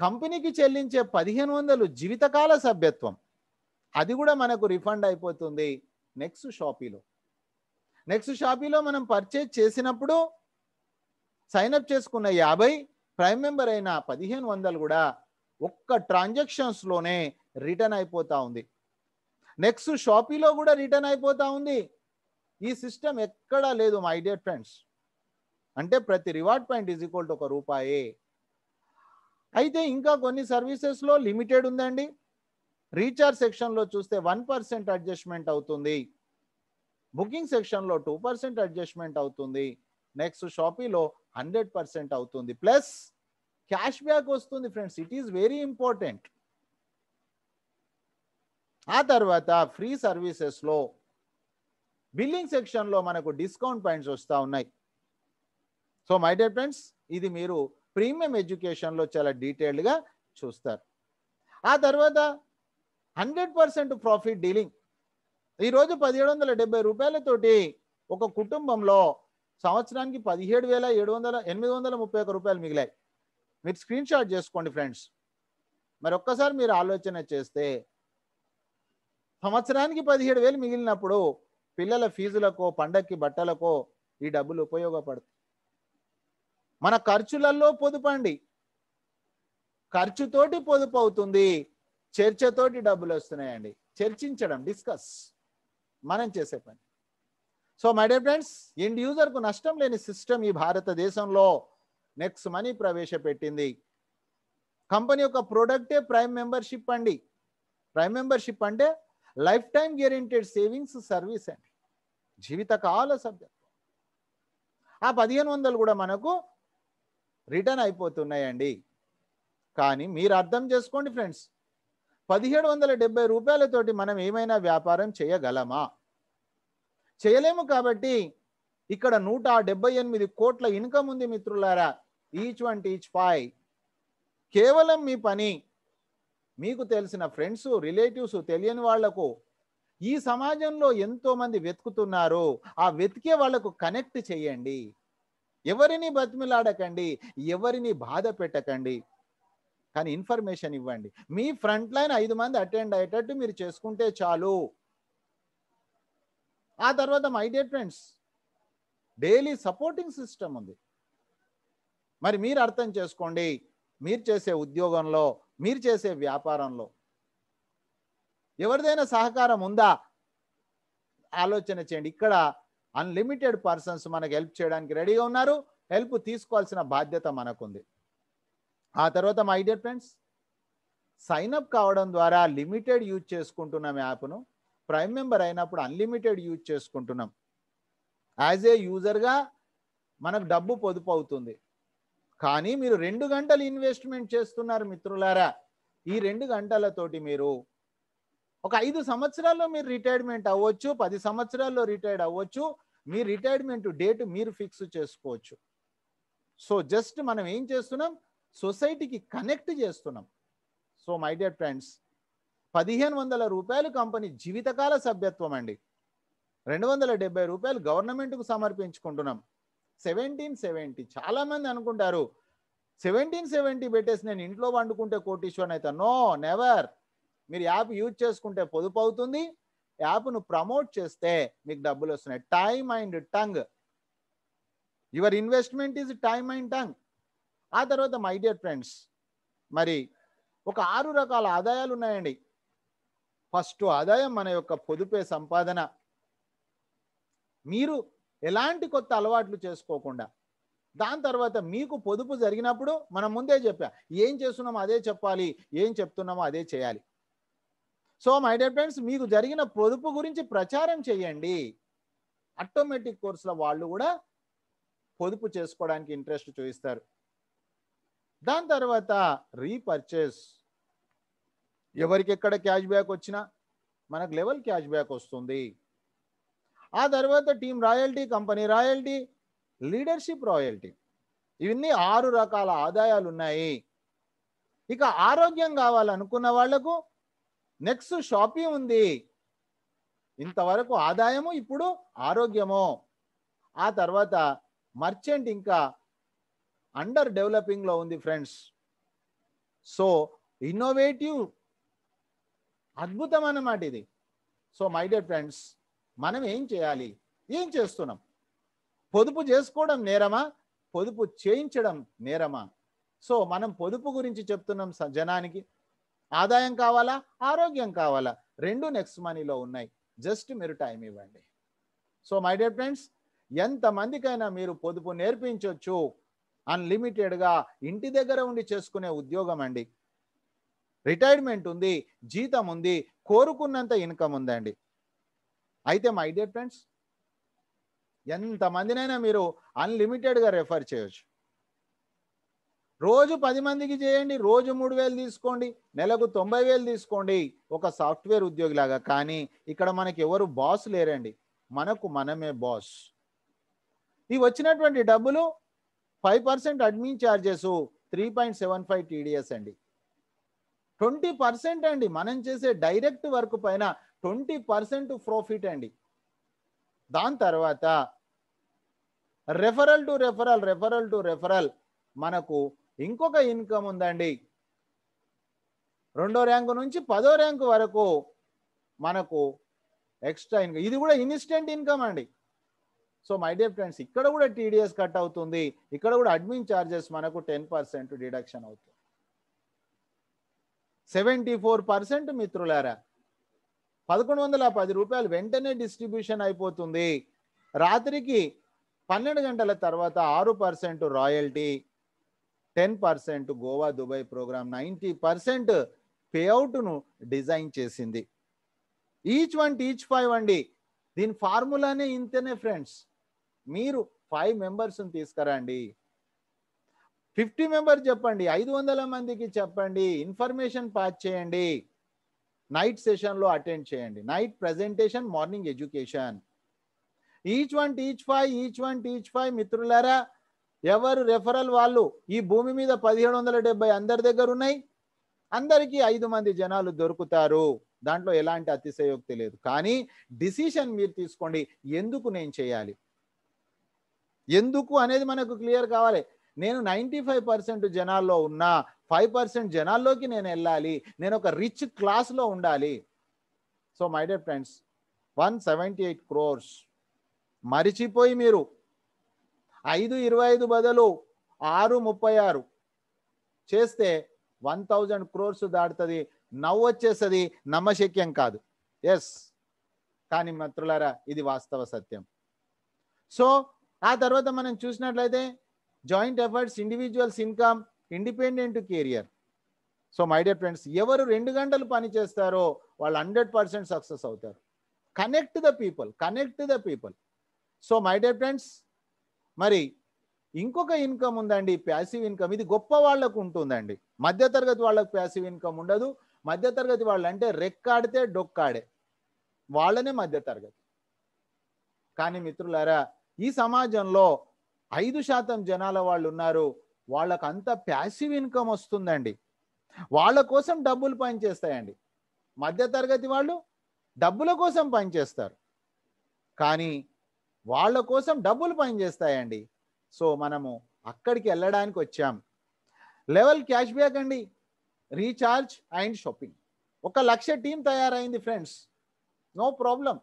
కంపెనీకి చెల్లించే పదిహేను వందలు జీవితకాల సభ్యత్వం అది కూడా మనకు రిఫండ్ అయిపోతుంది నెక్స్ట్ షాపీలో నెక్స్ట్ షాపీలో మనం పర్చేజ్ చేసినప్పుడు సైన్ అప్ చేసుకున్న యాభై ప్రైమ్ మెంబర్ అయిన పదిహేను వందలు కూడా ఒక్క ట్రాన్జాక్షన్స్లోనే రిటర్న్ అయిపోతూ ఉంది నెక్స్ట్ షాపీలో కూడా రిటర్న్ అయిపోతూ ఉంది ఈ సిస్టమ్ ఎక్కడా లేదు మై డియర్ ఫ్రెండ్స్ అంటే ప్రతి reward point is equal to ఒక రూపాయే అయితే ఇంకా కొన్ని సర్వీసెస్లో లిమిటెడ్ ఉందండి రీఛార్జ్ సెక్షన్లో చూస్తే వన్ పర్సెంట్ అడ్జస్ట్మెంట్ అవుతుంది బుకింగ్ సెక్షన్లో టూ పర్సెంట్ అడ్జస్ట్మెంట్ అవుతుంది నెక్స్ట్ షాపీలో హండ్రెడ్ పర్సెంట్ అవుతుంది ప్లస్ క్యాష్ బ్యాక్ వస్తుంది friends it is very important ఆ తర్వాత ఫ్రీ సర్వీసెస్లో బిల్లింగ్ సెక్షన్లో మనకు డిస్కౌంట్ పాయింట్స్ వస్తూ ఉన్నాయి సో మై డియర్ ఫ్రెండ్స్ ఇది మీరు ప్రీమియం ఎడ్యుకేషన్లో చాలా డీటెయిల్డ్గా చూస్తారు ఆ తర్వాత హండ్రెడ్ పర్సెంట్ ప్రాఫిట్ డీలింగ్ ఈరోజు పదిహేడు వందల డెబ్బై రూపాయలతోటి ఒక కుటుంబంలో సంవత్సరానికి పదిహేడు వేల ఏడు వందల ఎనిమిది వందల ముప్పై ఒక రూపాయలు మిగిలాయి మీరు స్క్రీన్ షాట్ చేసుకోండి ఫ్రెండ్స్ మరి ఒక్కసారి మీరు ఆలోచన చేస్తే సంవత్సరానికి పదిహేడు వేలు మిగిలినప్పుడు పిల్లల ఫీజులకో పండక్కి బట్టలకో ఈ డబ్బులు ఉపయోగపడతాయి మన ఖర్చులలో పొదుపండి ఖర్చుతోటి పొదుపు అవుతుంది చర్చతోటి డబ్బులు వస్తున్నాయండి చర్చించడం డిస్కస్ మనం చేసే పని so my dear friends end యూజర్కు నష్టం లేని సిస్టమ్ ఈ భారతదేశంలో నెక్స్ట్ మనీ ప్రవేశపెట్టింది కంపెనీ యొక్క ప్రోడక్టే ప్రైమ్ మెంబర్షిప్ అండి ప్రైమ్ మెంబర్షిప్ అంటే life time guaranteed savings service అండి జీవితకాల సబ్జెక్ట్ ఆ పదిహేను వందలు కూడా మనకు రిటర్న్ అయిపోతున్నాయండి కానీ మీరు అర్థం చేసుకోండి ఫ్రెండ్స్ పదిహేడు వందల డెబ్బై రూపాయలతోటి మనం ఏమైనా వ్యాపారం చేయగలమా చేయలేము కాబట్టి ఇక్కడ నూట డెబ్బై ఎనిమిది కోట్ల ఇన్కమ్ ఉంది మిత్రులారా ఈచ్ వన్ టీచ్ ఫైవ్ కేవలం మీ పని మీకు తెలిసిన ఫ్రెండ్స్ రిలేటివ్స్ తెలియని వాళ్లకు ఈ సమాజంలో ఎంతోమంది వెతుకుతున్నారు ఆ వెతికే వాళ్లకు కనెక్ట్ చేయండి ఎవరిని బతిమిలాడకండి ఎవరిని బాధ పెట్టకండి కానీ ఇన్ఫర్మేషన్ ఇవ్వండి మీ ఫ్రంట్ లైన్ ఐదు మంది అటెండ్ అయ్యేటట్టు మీరు చేసుకుంటే చాలు ఆ తర్వాత my dear friends daily supporting system ఉంది మరి మీరు అర్థం చేసుకోండి మీరు చేసే ఉద్యోగంలో మీరు చేసే వ్యాపారంలో ఎవరిదైనా సహకారం ఉందా ఆలోచన చేయండి ఇక్కడ అన్లిమిటెడ్ పర్సన్స్ మనకు హెల్ప్ చేయడానికి రెడీగా ఉన్నారు హెల్ప్ తీసుకోవాల్సిన బాధ్యత మనకుంది ఆ తర్వాత మై డియర్ ఫ్రెండ్స్ సైన్అప్ కావడం ద్వారా లిమిటెడ్ యూజ్ చేసుకుంటున్నాం యాప్ను ప్రైమ్ మెంబర్ అయినప్పుడు అన్లిమిటెడ్ యూజ్ చేసుకుంటున్నాం యాజ్ ఏ యూజర్గా మనకు డబ్బు పొదుపు అవుతుంది కానీ మీరు రెండు గంటలు ఇన్వెస్ట్మెంట్ చేస్తున్నారు మిత్రులారా ఈ రెండు గంటలతోటి మీరు ఒక ఐదు సంవత్సరాల్లో మీరు రిటైర్మెంట్ అవ్వచ్చు పది సంవత్సరాల్లో రిటైర్డ్ అవ్వచ్చు మీ రిటైర్మెంట్ డేట్ మీరు ఫిక్స్ చేసుకోవచ్చు సో జస్ట్ మనం ఏం చేస్తున్నాం సొసైటీకి కనెక్ట్ చేస్తున్నాం సో మై డియర్ ఫ్రెండ్స్ పదిహేను వందల రూపాయలు కంపెనీ జీవితకాల సభ్యత్వం అండి రెండు వందల డెబ్బై రూపాయలు గవర్నమెంట్కు సమర్పించుకుంటున్నాం సెవెంటీన్ సెవెంటీ చాలామంది అనుకుంటారు సెవెంటీన్ సెవెంటీ పెట్టేసి నేను ఇంట్లో వండుకుంటే కోటీశ్వరన్ అయితే నో నెవర్ మీరు యాప్ యూజ్ చేసుకుంటే పొదుపు అవుతుంది యాప్ను ప్రమోట్ చేస్తే మీకు డబ్బులు వస్తున్నాయి time and tongue your investment is time and tongue ఆ తర్వాత మై డియర్ ఫ్రెండ్స్ మరి ఒక ఆరు రకాల ఆదాయాలు ఉన్నాయండి ఫస్ట్ ఆదాయం మన యొక్క పొదుపే సంపాదన మీరు ఎలాంటి కొత్త అలవాట్లు చేసుకోకుండా దాని తర్వాత మీకు పొదుపు జరిగినప్పుడు మనం ముందే చెప్పా ఏం చేస్తున్నామో అదే చెప్పాలి ఏం చెప్తున్నామో అదే చేయాలి సో మై డియర్ ఫ్రెండ్స్ మీకు జరిగిన పొదుపు గురించి ప్రచారం చేయండి ఆటోమేటిక్ కోర్సుల వాళ్ళు కూడా పొదుపు చేసుకోవడానికి ఇంట్రెస్ట్ చూపిస్తారు దాని తర్వాత రీపర్చేస్ ఎవరికి ఎక్కడ క్యాష్ బ్యాక్ వచ్చినా మనకు లెవెల్ క్యాష్ బ్యాక్ వస్తుంది ఆ తర్వాత team royalty company royalty leadership royalty ఇవన్నీ ఆరు రకాల ఆదాయాలు ఉన్నాయి ఇక ఆరోగ్యం కావాలనుకున్న వాళ్లకు నెక్స్ట్ షాపింగ్ ఉంది ఇంతవరకు ఆదాయము ఇప్పుడు ఆరోగ్యము ఆ తర్వాత మర్చెంట్ ఇంకా అండర్ డెవలపింగ్లో ఉంది ఫ్రెండ్స్ సో ఇన్నోవేటివ్ అద్భుతం అన్నమాట ఇది సో మై డియర్ ఫ్రెండ్స్ మనం ఏం చేయాలి ఏం చేస్తున్నాం పొదుపు చేసుకోవడం నేరమా పొదుపు చేయించడం నేరమా సో మనం పొదుపు గురించి చెప్తున్నాం జనానికి ఆదాయం కావాలా ఆరోగ్యం కావాలా రెండు నెక్స్ట్ మనీలో ఉన్నాయి జస్ట్ మీరు టైం ఇవ్వండి సో మై డియర్ ఫ్రెండ్స్ ఎంతమందికైనా మీరు పొదుపు నేర్పించవచ్చు అన్లిమిటెడ్గా ఇంటి దగ్గర ఉండి చేసుకునే ఉద్యోగం అండి రిటైర్మెంట్ ఉంది జీతం ఉంది కోరుకున్నంత ఇన్కమ్ ఉందండి అయితే మై డియర్ ఫ్రెండ్స్ ఎంతమందినైనా మీరు అన్లిమిటెడ్గా రెఫర్ చేయొచ్చు రోజు పది మందికి చేయండి రోజు మూడు వేలు తీసుకోండి నెలకు తొంభై వేలు తీసుకోండి ఒక సాఫ్ట్వేర్ ఉద్యోగిలాగా కానీ ఇక్కడ మనకి ఎవరు బాస్ లేరండి మనకు మనమే బాస్ ఈ వచ్చినటువంటి డబ్బులు five percent admin charges three point seven five TDS అండి ట్వంటీ పర్సెంట్ అండి మనం చేసే డైరెక్ట్ వర్క్ పైన ట్వంటీ పర్సెంట్ ప్రాఫిట్ అండి దాని తర్వాత referral to referral referral to referral మనకు ఇంకొక ఇన్కమ్ ఉందండి రెండో ర్యాంకు నుంచి పదో ర్యాంకు వరకు మనకు ఎక్స్ట్రా ఇన్కమ్ ఇది కూడా ఇన్స్టెంట్ ఇన్కమ్ అండి సో మై డియర్ ఫ్రెండ్స్ ఇక్కడ కూడా టీడీఎస్ కట్ అవుతుంది ఇక్కడ కూడా అడ్మిన్ ఛార్జెస్ మనకు టెన్ పర్సెంట్ డిడక్షన్ అవుతుంది సెవెంటీ ఫోర్ పర్సెంట్ మిత్రులారా పదకొండు వందల పది రూపాయలు వెంటనే డిస్ట్రిబ్యూషన్ అయిపోతుంది రాత్రికి పన్నెండు గంటల తర్వాత ఆరు percent royalty ten percent Goa Dubai program ninety percent పేఅవుట్ను డిజైన్ చేసింది ఈచ్ వన్ టీచ్ ఫైవ్ అండి దీని ఫార్ములానే ఇంతనే ఫ్రెండ్స్ మీరు ఫైవ్ మెంబర్స్ని తీసుకురండి ఫిఫ్టీ మెంబర్స్ చెప్పండి ఐదు వందల మందికి చెప్పండి ఇన్ఫర్మేషన్ పాస్ చేయండి నైట్ సెషన్లో అటెండ్ చేయండి night presentation morning education each one teach five each one teach five మిత్రులారా ఎవరు రెఫరల్ వాళ్ళు ఈ భూమి మీద పదిహేడు వందల డెబ్బై అందరి దగ్గర ఉన్నాయి అందరికీ ఐదు మంది జనాలు దొరుకుతారు దాంట్లో ఎలాంటి అతిశయోక్తి లేదు కానీ డిసిషన్ మీరు తీసుకోండి ఎందుకు నేను చేయాలి ఎందుకు అనేది మనకు క్లియర్ కావాలి నేను నైంటీ ఫైవ్ పర్సెంట్ జనాల్లో ఉన్నా ఫైవ్ పర్సెంట్ జనాల్లోకి నేను వెళ్ళాలి నేను ఒక రిచ్ క్లాస్లో ఉండాలి so my dear friends one seventy eight crores మరిచిపోయి మీరు ఐదు ఇరవై ఐదు బదులు ఆరు ముప్పై ఆరు చేస్తే వన్ థౌజండ్ క్రోర్స్ దాటుతుంది నవ్వు వచ్చేస్తుంది నమ్మశక్యం కాదు ఎస్ కానీ మిత్రులారా ఇది వాస్తవ సత్యం సో ఆ తర్వాత మనం చూసినట్లయితే joint efforts individuals income independent career so my dear friends ఎవరు రెండు గంటలు పని చేస్తారో వాళ్ళు హండ్రెడ్ పర్సెంట్ సక్సెస్ అవుతారు connect the people connect the people so my dear friends మరి ఇంకొక ఇన్కమ్ ఉందండి ప్యాసివ్ ఇన్కమ్ ఇది గొప్ప వాళ్ళకు ఉంటుందండి మధ్యతరగతి వాళ్ళకు ప్యాసివ్ ఇన్కమ్ ఉండదు మధ్యతరగతి వాళ్ళు అంటే రెక్కాడితే డొక్కాడే వాళ్ళనే మధ్యతరగతి కానీ మిత్రులారా ఈ సమాజంలో ఐదు శాతం జనాల వాళ్ళు ఉన్నారు వాళ్ళకు అంత ప్యాసివ్ ఇన్కమ్ వస్తుందండి వాళ్ళ కోసం డబ్బులు పనిచేస్తాయండి మధ్యతరగతి వాళ్ళు డబ్బుల కోసం పనిచేస్తారు కానీ వాళ్ళ కోసం డబ్బులు పనిచేస్తాయండి సో మనము అక్కడికి వెళ్ళడానికి వచ్చాం లెవెల్ క్యాష్ బ్యాక్ అండి రీఛార్జ్ అండ్ షాపింగ్ ఒక లక్ష టీం తయారైంది ఫ్రెండ్స్ నో ప్రాబ్లం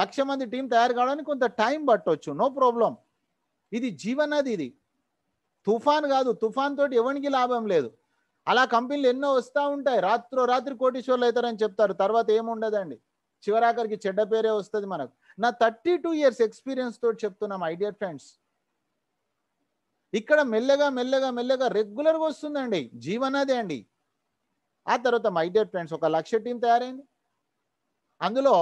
లక్ష మంది టీం తయారు కావడానికి కొంత టైం పట్టవచ్చు నో ప్రాబ్లం ఇది జీవనది ఇది తుఫాన్ కాదు తుఫాన్ తోటి ఎవరికి లాభం లేదు అలా కంపెనీలు ఎన్నో వస్తూ ఉంటాయి రాత్రో రాత్రి కోటీశ్వర్లు అవుతారని చెప్తారు తర్వాత ఏముండదండి చివరాఖరికి చెడ్డ పేరే వస్తుంది మనకు నా థర్టీ టూ ఇయర్స్ ఎక్స్పీరియన్స్ తోటి చెప్తున్నాం ఐడియర్ ఫ్రెండ్స్ ఇక్కడ మెల్లగా మెల్లగా మెల్లగా రెగ్యులర్గా వస్తుందండి జీవనదే అండి ఆ తర్వాత మై డియర్ ఫ్రెండ్స్ ఒక లక్ష టీం తయారైంది అందులో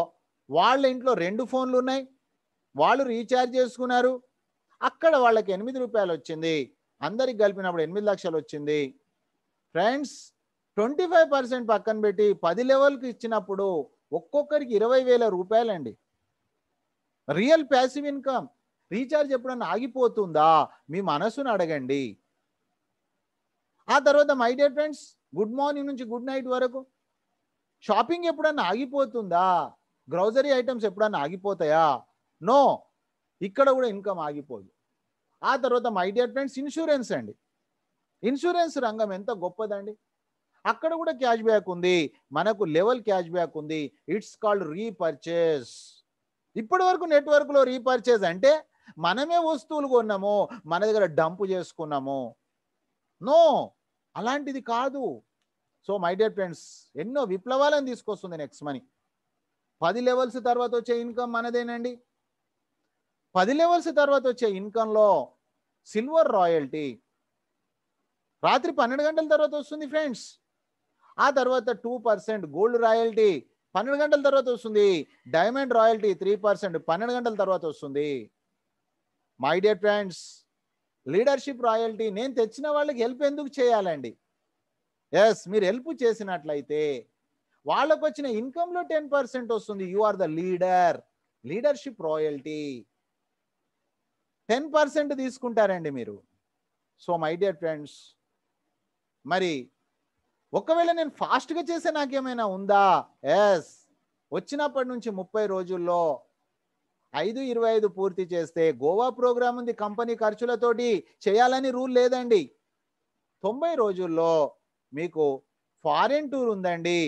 వాళ్ళ ఇంట్లో రెండు ఫోన్లు ఉన్నాయి వాళ్ళు రీఛార్జ్ చేసుకున్నారు అక్కడ వాళ్ళకి ఎనిమిది రూపాయలు వచ్చింది అందరికి కలిపినప్పుడు ఎనిమిది లక్షలు వచ్చింది ఫ్రెండ్స్ ట్వంటీ ఫైవ్ పర్సెంట్ పక్కన పెట్టి పది లెవెల్కి ఇచ్చినప్పుడు ఒక్కొక్కరికి ఇరవై వేల రూపాయలండి రియల్ ప్యాసివ్ ఇన్కమ్ రీఛార్జ్ ఎప్పుడన్నా ఆగిపోతుందా మీ మనసును అడగండి ఆ తర్వాత my dear friends good morning నుంచి గుడ్ నైట్ వరకు షాపింగ్ ఎప్పుడన్నా ఆగిపోతుందా గ్రోసరీ ఐటమ్స్ ఎప్పుడన్నా ఆగిపోతాయా నో ఇక్కడ కూడా ఇన్కమ్ ఆగిపోదు ఆ తర్వాత మై డియర్ ఫ్రెండ్స్ ఇన్సూరెన్స్ అండి ఇన్సూరెన్స్ రంగం ఎంత గొప్పదండి అక్కడ కూడా క్యాష్ బ్యాక్ ఉంది మనకు లెవెల్ క్యాష్ బ్యాక్ ఉంది ఇట్స్ కాల్డ్ రీపర్చేస్ ఇప్పటి వరకు నెట్వర్క్లో రీపర్చేస్ అంటే మనమే వస్తువులు కొన్నాము మన దగ్గర డంపు చేసుకున్నాము నో అలాంటిది కాదు సో మై డియర్ ఫ్రెండ్స్ ఎన్నో విప్లవాలను తీసుకొస్తుంది నెక్స్ట్ మనీ పది లెవెల్స్ తర్వాత వచ్చే ఇన్కమ్ మనదేనండి పది లెవెల్స్ తర్వాత వచ్చే ఇన్కంలో సిల్వర్ రాయల్టీ రాత్రి పన్నెండు గంటల తర్వాత వస్తుంది ఫ్రెండ్స్ ఆ తర్వాత టూ పర్సెంట్ గోల్డ్ రాయల్టీ పన్నెండు గంటల తర్వాత వస్తుంది డైమండ్ రాయల్టీ త్రీ పర్సెంట్ పన్నెండు గంటల తర్వాత వస్తుంది my dear friends leadership royalty నేను తెచ్చిన వాళ్ళకి హెల్ప్ ఎందుకు చేయాలండి ఎస్ మీరు హెల్ప్ చేసినట్లయితే వాళ్ళకు వచ్చిన ఇన్కంలో టెన్ పర్సెంట్ వస్తుంది you are the leader leadership royalty ten percent తీసుకుంటారండి మీరు సో మై డియర్ ఫ్రెండ్స్ మరి ఒకవేళ నేను ఫాస్ట్గా చేసే నాకేమైనా ఉందా ఎస్ వచ్చినప్పటి నుంచి ముప్పై రోజుల్లో ఐదు ఇరవై ఐదు పూర్తి చేస్తే గోవా ప్రోగ్రామ్ ఉంది కంపెనీ ఖర్చులతోటి చేయాలని రూల్ లేదండి తొంభై రోజుల్లో మీకు ఫారెన్ టూర్ ఉందండి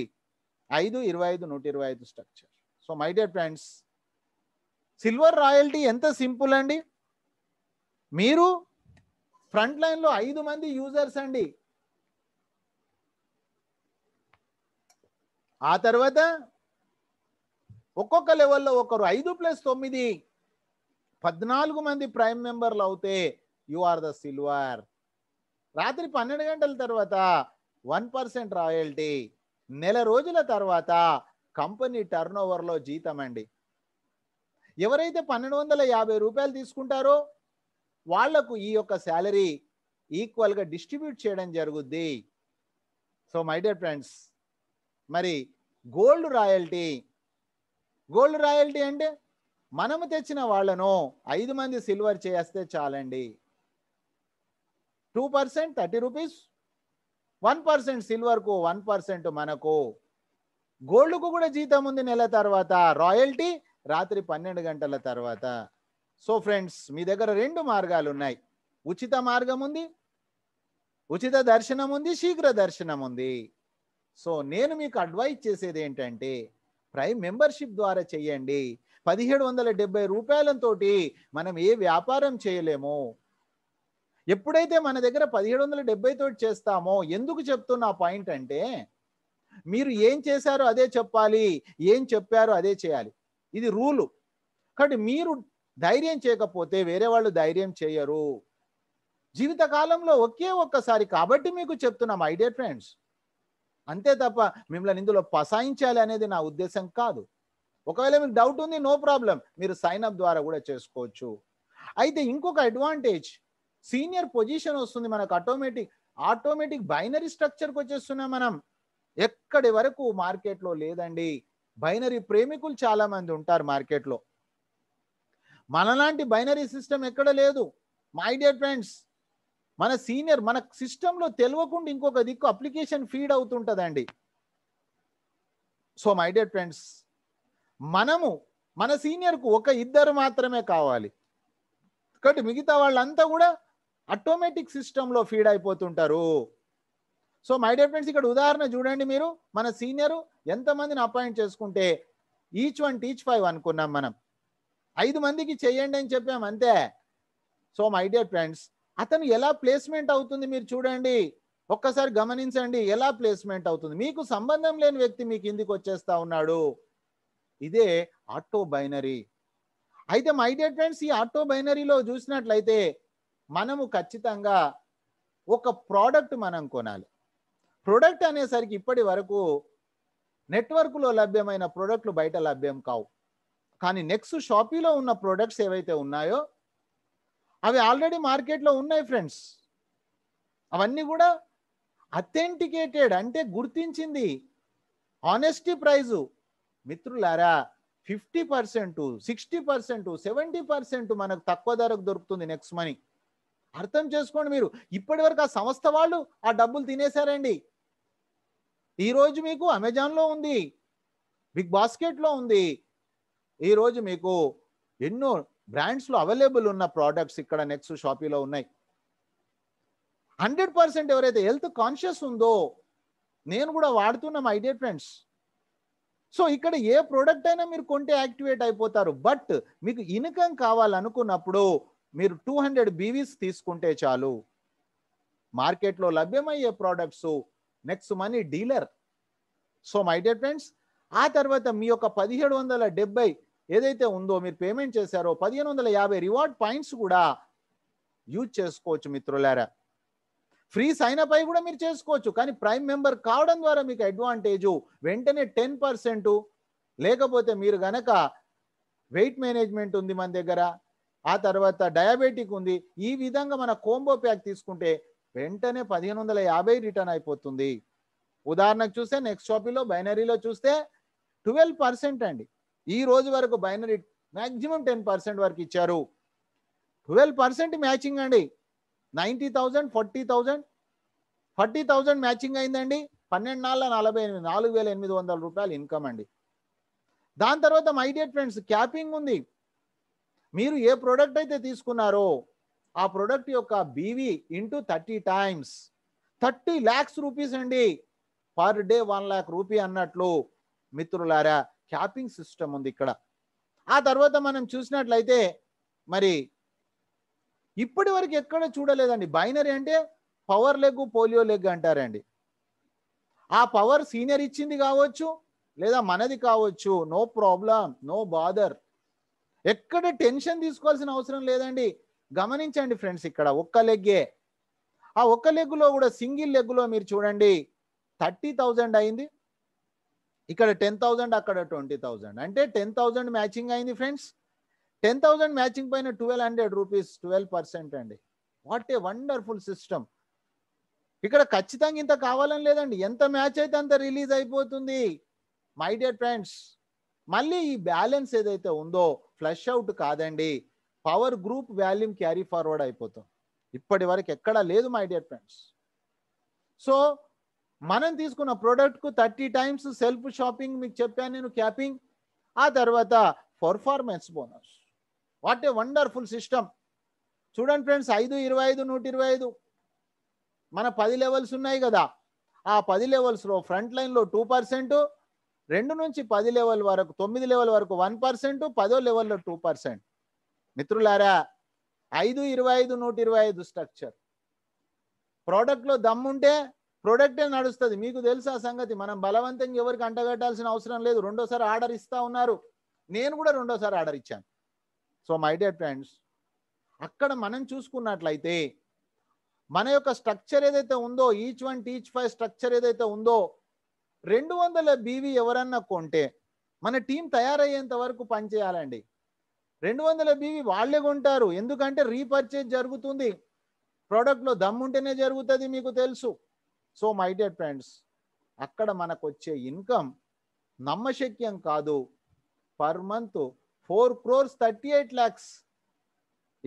ఐదు ఇరవై ఐదు నూట ఇరవై ఐదు structure so my dear friends silver royalty ఎంత సింపుల్ అండి మీరు ఫ్రంట్ లైన్లో ఐదు మంది యూజర్స్ అండి ఆ తర్వాత ఒక్కొక్క లెవెల్లో ఒకరు ఐదు ప్లస్ తొమ్మిది పద్నాలుగు మంది ప్రైమ్ మెంబర్లు అవుతే యు ఆర్ ద సిల్వర్ రాత్రి పన్నెండు గంటల తర్వాత వన్ పర్సెంట్ రాయల్టీ నెల రోజుల తర్వాత కంపెనీ టర్న్ జీతం అండి ఎవరైతే పన్నెండు వందల యాభై రూపాయలు తీసుకుంటారో వాళ్లకు ఈ యొక్క శాలరీ ఈక్వల్గా డిస్ట్రిబ్యూట్ చేయడం జరుగుద్ది సో మై డియర్ ఫ్రెండ్స్ మరి గోల్డ్ రాయల్టీ గోల్డ్ రాయల్టీ అంటే మనము తెచ్చిన వాళ్ళను ఐదు మంది సిల్వర్ చేస్తే చాలండి two percent thirty rupees one percent సిల్వర్కు వన్ పర్సెంట్ మనకు గోల్డ్కు కూడా జీతం ఉంది నెల తర్వాత రాయల్టీ రాత్రి పన్నెండు గంటల తర్వాత సో ఫ్రెండ్స్ మీ దగ్గర రెండు మార్గాలు ఉన్నాయి ఉచిత మార్గం ఉంది ఉచిత దర్శనం ఉంది శీఘ్ర దర్శనం ఉంది సో నేను మీకు అడ్వైజ్ చేసేది ఏంటంటే ప్రైమ్ మెంబర్షిప్ ద్వారా చేయండి పదిహేడు వందల డెబ్బై రూపాయలతో మనం ఏ వ్యాపారం చేయలేము ఎప్పుడైతే మన దగ్గర పదిహేడు వందల డెబ్బై తోటి చేస్తామో ఎందుకు చెప్తున్న పాయింట్ అంటే మీరు ఏం చేశారో అదే చెప్పాలి ఏం చెప్పారో అదే చేయాలి ఇది రూలు కాబట్టి మీరు ధైర్యం చేయకపోతే వేరే వాళ్ళు ధైర్యం చేయరు జీవితకాలంలో ఒకే ఒక్కసారి కాబట్టి మీకు చెప్తున్నా మై డియర్ ఫ్రెండ్స్ అంతే తప్ప మిమ్మల్ని ఇందులో పసాయించాలి అనేది నా ఉద్దేశం కాదు ఒకవేళ మీకు డౌట్ ఉంది నో ప్రాబ్లం మీరు సైన్ అప్ ద్వారా కూడా చేసుకోవచ్చు అయితే ఇంకొక అడ్వాంటేజ్ సీనియర్ పొజిషన్ వస్తుంది మనకు ఆటోమేటిక్ ఆటోమేటిక్ బైనరీ స్ట్రక్చర్కి వచ్చేస్తున్నాం మనం ఎక్కడి వరకు మార్కెట్లో లేదండి బైనరీ ప్రేమికులు చాలామంది ఉంటారు మార్కెట్లో మనలాంటి బైనరీ సిస్టమ్ ఎక్కడ లేదు మై డియర్ ఫ్రెండ్స్ మన సీనియర్ మన సిస్టంలో తెలియకుండా ఇంకొక దిక్కు అప్లికేషన్ ఫీడ్ అవుతుంటుందండి సో మై డియర్ ఫ్రెండ్స్ మనము మన సీనియర్కు ఒక ఇద్దరు మాత్రమే కావాలి కాబట్టి మిగతా వాళ్ళంతా కూడా ఆటోమేటిక్ సిస్టంలో ఫీడ్ అయిపోతుంటారు సో మై డియర్ ఫ్రెండ్స్ ఇక్కడ ఉదాహరణ చూడండి మీరు మన సీనియర్ ఎంతమందిని అపాయింట్ చేసుకుంటే ఈచ్ వన్ టీచ్ ఫైవ్ అనుకున్నాం మనం ఐదు మందికి చెయ్యండి అని చెప్పాము అంతే సో మై డియర్ ఫ్రెండ్స్ అతను ఎలా ప్లేస్మెంట్ అవుతుంది మీరు చూడండి ఒక్కసారి గమనించండి ఎలా ప్లేస్మెంట్ అవుతుంది మీకు సంబంధం లేని వ్యక్తి మీ ఇందుకు వచ్చేస్తా ఉన్నాడు ఇదే ఆటో బైనరీ అయితే మై డియర్ ఫ్రెండ్స్ ఈ ఆటో బైనరీలో చూసినట్లయితే మనము ఖచ్చితంగా ఒక ప్రోడక్ట్ మనం కొనాలి ప్రోడక్ట్ అనేసరికి ఇప్పటి వరకు నెట్వర్క్లో లభ్యమైన ప్రోడక్ట్లు బయట లభ్యం కావు కానీ నెక్స్ట్ షాపీలో ఉన్న ప్రోడక్ట్స్ ఏవైతే ఉన్నాయో అవి ఆల్రెడీ మార్కెట్లో ఉన్నాయి ఫ్రెండ్స్ అవన్నీ కూడా అథెంటికేటెడ్ అంటే గుర్తించింది ఆనెస్టీ ప్రైజు మిత్రులారా fifty percent sixty percent seventy percent మనకు తక్కువ ధరకు దొరుకుతుంది నెక్స్ట్ మనీ అర్థం చేసుకోండి మీరు ఇప్పటి ఆ సంస్థ వాళ్ళు ఆ డబ్బులు తినేశారండి ఈరోజు మీకు అమెజాన్లో ఉంది బిగ్ బాస్కెట్లో ఉంది ఈరోజు మీకు ఎన్నో బ్రాండ్స్లో అవైలబుల్ ఉన్న ప్రోడక్ట్స్ ఇక్కడ నెక్స్ట్ షాపీలో ఉన్నాయి హండ్రెడ్ పర్సెంట్ ఎవరైతే హెల్త్ కాన్షియస్ ఉందో నేను కూడా వాడుతున్న మై డియర్ ఫ్రెండ్స్ సో ఇక్కడ ఏ ప్రోడక్ట్ అయినా మీరు కొంటే యాక్టివేట్ అయిపోతారు బట్ మీకు ఇన్కమ్ కావాలనుకున్నప్పుడు మీరు టూ హండ్రెడ్ బీవీస్ తీసుకుంటే చాలు మార్కెట్లో లభ్యమయ్యే products next money dealer so my dear friends ఆ తర్వాత మీ యొక్క పదిహేడు వందల డెబ్బై ఏదైతే ఉందో మీరు పేమెంట్ చేశారో పదిహేను వందల యాభై రివార్డ్ పాయింట్స్ కూడా యూజ్ చేసుకోవచ్చు మిత్రులారా ఫ్రీ సైన్ అప్ అయి కూడా మీరు చేసుకోవచ్చు కానీ ప్రైమ్ మెంబర్ కావడం ద్వారా మీకు అడ్వాంటేజ్ వెంటనే టెన్ పర్సెంట్ లేకపోతే మీరు గనక వెయిట్ మేనేజ్మెంట్ ఉంది మన దగ్గర ఆ తర్వాత డయాబెటిక్ ఉంది ఈ విధంగా మన కోంబో ప్యాక్ తీసుకుంటే వెంటనే పదిహేను వందల యాభై రిటర్న్ అయిపోతుంది ఉదాహరణకు చూస్తే నెక్స్ట్ షాపీలో బైనరీలో చూస్తే ట్వెల్వ్ పర్సెంట్ అండి ఈ రోజు వరకు బైనరీ మ్యాక్సిమం టెన్ పర్సెంట్ వరకు ఇచ్చారు ట్వెల్వ్ పర్సెంట్ మ్యాచింగ్ అండి ninety thousand forty thousand forty thousand matching అయిందండి పన్నెండు నాలుగు నలభై ఎనిమిది నాలుగు వేల ఎనిమిది వందల రూపాయలు ఇన్కమ్ అండి దాని తర్వాత మై డియర్ ఫ్రెండ్స్ క్యాపింగ్ ఉంది మీరు ఏ ప్రోడక్ట్ అయితే తీసుకున్నారో ఆ ప్రోడక్ట్ యొక్క BV into thirty times thirty lakhs rupees అండి per day one lakh rupee అన్నట్లు మిత్రులారా క్యాపింగ్ సిస్టమ్ ఉంది ఇక్కడ ఆ తర్వాత మనం చూసినట్లయితే మరి ఇప్పటి వరకు ఎక్కడ చూడలేదండి బైనరీ అంటే పవర్ లెగ్ పోలియో లెగ్ అంటారండి ఆ పవర్ సీనియర్ ఇచ్చింది కావచ్చు లేదా మనది కావచ్చు నో ప్రాబ్లం నో బాదర్ ఎక్కడ టెన్షన్ తీసుకోవాల్సిన అవసరం లేదండి గమనించండి ఫ్రెండ్స్ ఇక్కడ ఒక్క లెగ్గే ఆ ఒక్క లెగ్లో కూడా సింగిల్ లెగ్గులో మీరు చూడండి థర్టీ థౌజండ్ అయింది ఇక్కడ టెన్ థౌజండ్ అక్కడ ట్వంటీ థౌజండ్ అంటే టెన్ థౌజండ్ మ్యాచింగ్ అయింది ఫ్రెండ్స్ టెన్ థౌజండ్ మ్యాచింగ్ పైన twelve hundred rupees twelve percent అండి వాట్ ఏ వండర్ఫుల్ సిస్టమ్ ఇక్కడ ఖచ్చితంగా ఇంత కావాలని లేదండి ఎంత మ్యాచ్ అయితే అంత రిలీజ్ అయిపోతుంది మై డియర్ ఫ్రెండ్స్ మళ్ళీ ఈ బ్యాలెన్స్ ఏదైతే ఉందో ఫ్లష్ అవుట్ కాదండి power group volume carry forward అయిపోతాం ఇప్పటి వరకు ఎక్కడా లేదు మై డియర్ ఫ్రెండ్స్ సో మనం తీసుకున్న ప్రోడక్ట్కు థర్టీ టైమ్స్ సెల్ఫ్ షాపింగ్ మీకు చెప్పాను నేను క్యాపింగ్ ఆ తర్వాత performance bonus what a wonderful system చూడండి ఫ్రెండ్స్ ఐదు ఇరవై ఐదు నూట ఇరవై ఐదు మన పది లెవెల్స్ ఉన్నాయి కదా ఆ పది లెవెల్స్లో ఫ్రంట్ లైన్లో టూ పర్సెంట్ రెండు నుంచి పది లెవెల్ వరకు తొమ్మిది లెవెల్ వరకు వన్ పర్సెంట్ పదో లెవెల్లో టూ పర్సెంట్ మిత్రులారా ఐదు ఇరవై ఐదు నూట ఇరవై ఐదు స్ట్రక్చర్ ప్రోడక్ట్లో దమ్ముంటే ప్రొడక్టే నడుస్తుంది మీకు తెలుసు ఆ సంగతి మనం బలవంతంగా ఎవరికి అంటగట్టాల్సిన అవసరం లేదు రెండోసారి ఆర్డర్ ఇస్తా ఉన్నారు నేను కూడా రెండోసారి ఆర్డర్ ఇచ్చాను సో మై డియర్ ఫ్రెండ్స్ అక్కడ మనం చూసుకున్నట్లయితే మన యొక్క స్ట్రక్చర్ ఏదైతే ఉందో each one teach five structure ఏదైతే ఉందో రెండు వందల బీవీ ఎవరన్నా కొంటే మన టీం తయారయ్యేంత వరకు పనిచేయాలండి రెండు వందల బీవీ వాళ్ళే కొంటారు ఎందుకంటే రీపర్చేజ్ జరుగుతుంది ప్రోడక్ట్లో దమ్ముంటేనే జరుగుతుంది మీకు తెలుసు సో మై డియర్ ఫ్రెండ్స్ అక్కడ మనకు వచ్చే ఇన్కమ్ నమ్మశక్యం కాదు per month four crores thirty eight lakhs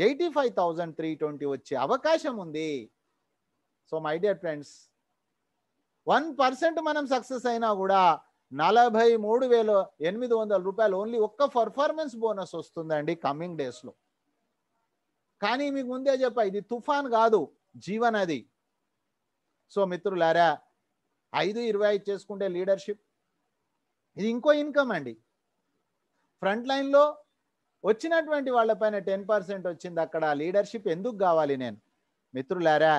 eighty five thousand three twenty వచ్చే అవకాశం ఉంది so my dear friends one percent మనం సక్సెస్ అయినా కూడా నలభై మూడు వేల ఎనిమిది వందల రూపాయలు ఓన్లీ ఒక్క పర్ఫార్మెన్స్ బోనస్ వస్తుందండి కమింగ్ డేస్లో కానీ మీకు ముందే చెప్పా ఇది తుఫాన్ కాదు జీవనది సో మిత్రులారా ఐదు ఇరవై ఐదు చేసుకుంటే లీడర్షిప్ ఇది ఇంకో ఇన్కమ్ అండి ఫ్రంట్ లైన్లో వచ్చినటువంటి వాళ్ళపైన టెన్ పర్సెంట్ వచ్చింది అక్కడ లీడర్షిప్ ఎందుకు కావాలి నేను మిత్రులారా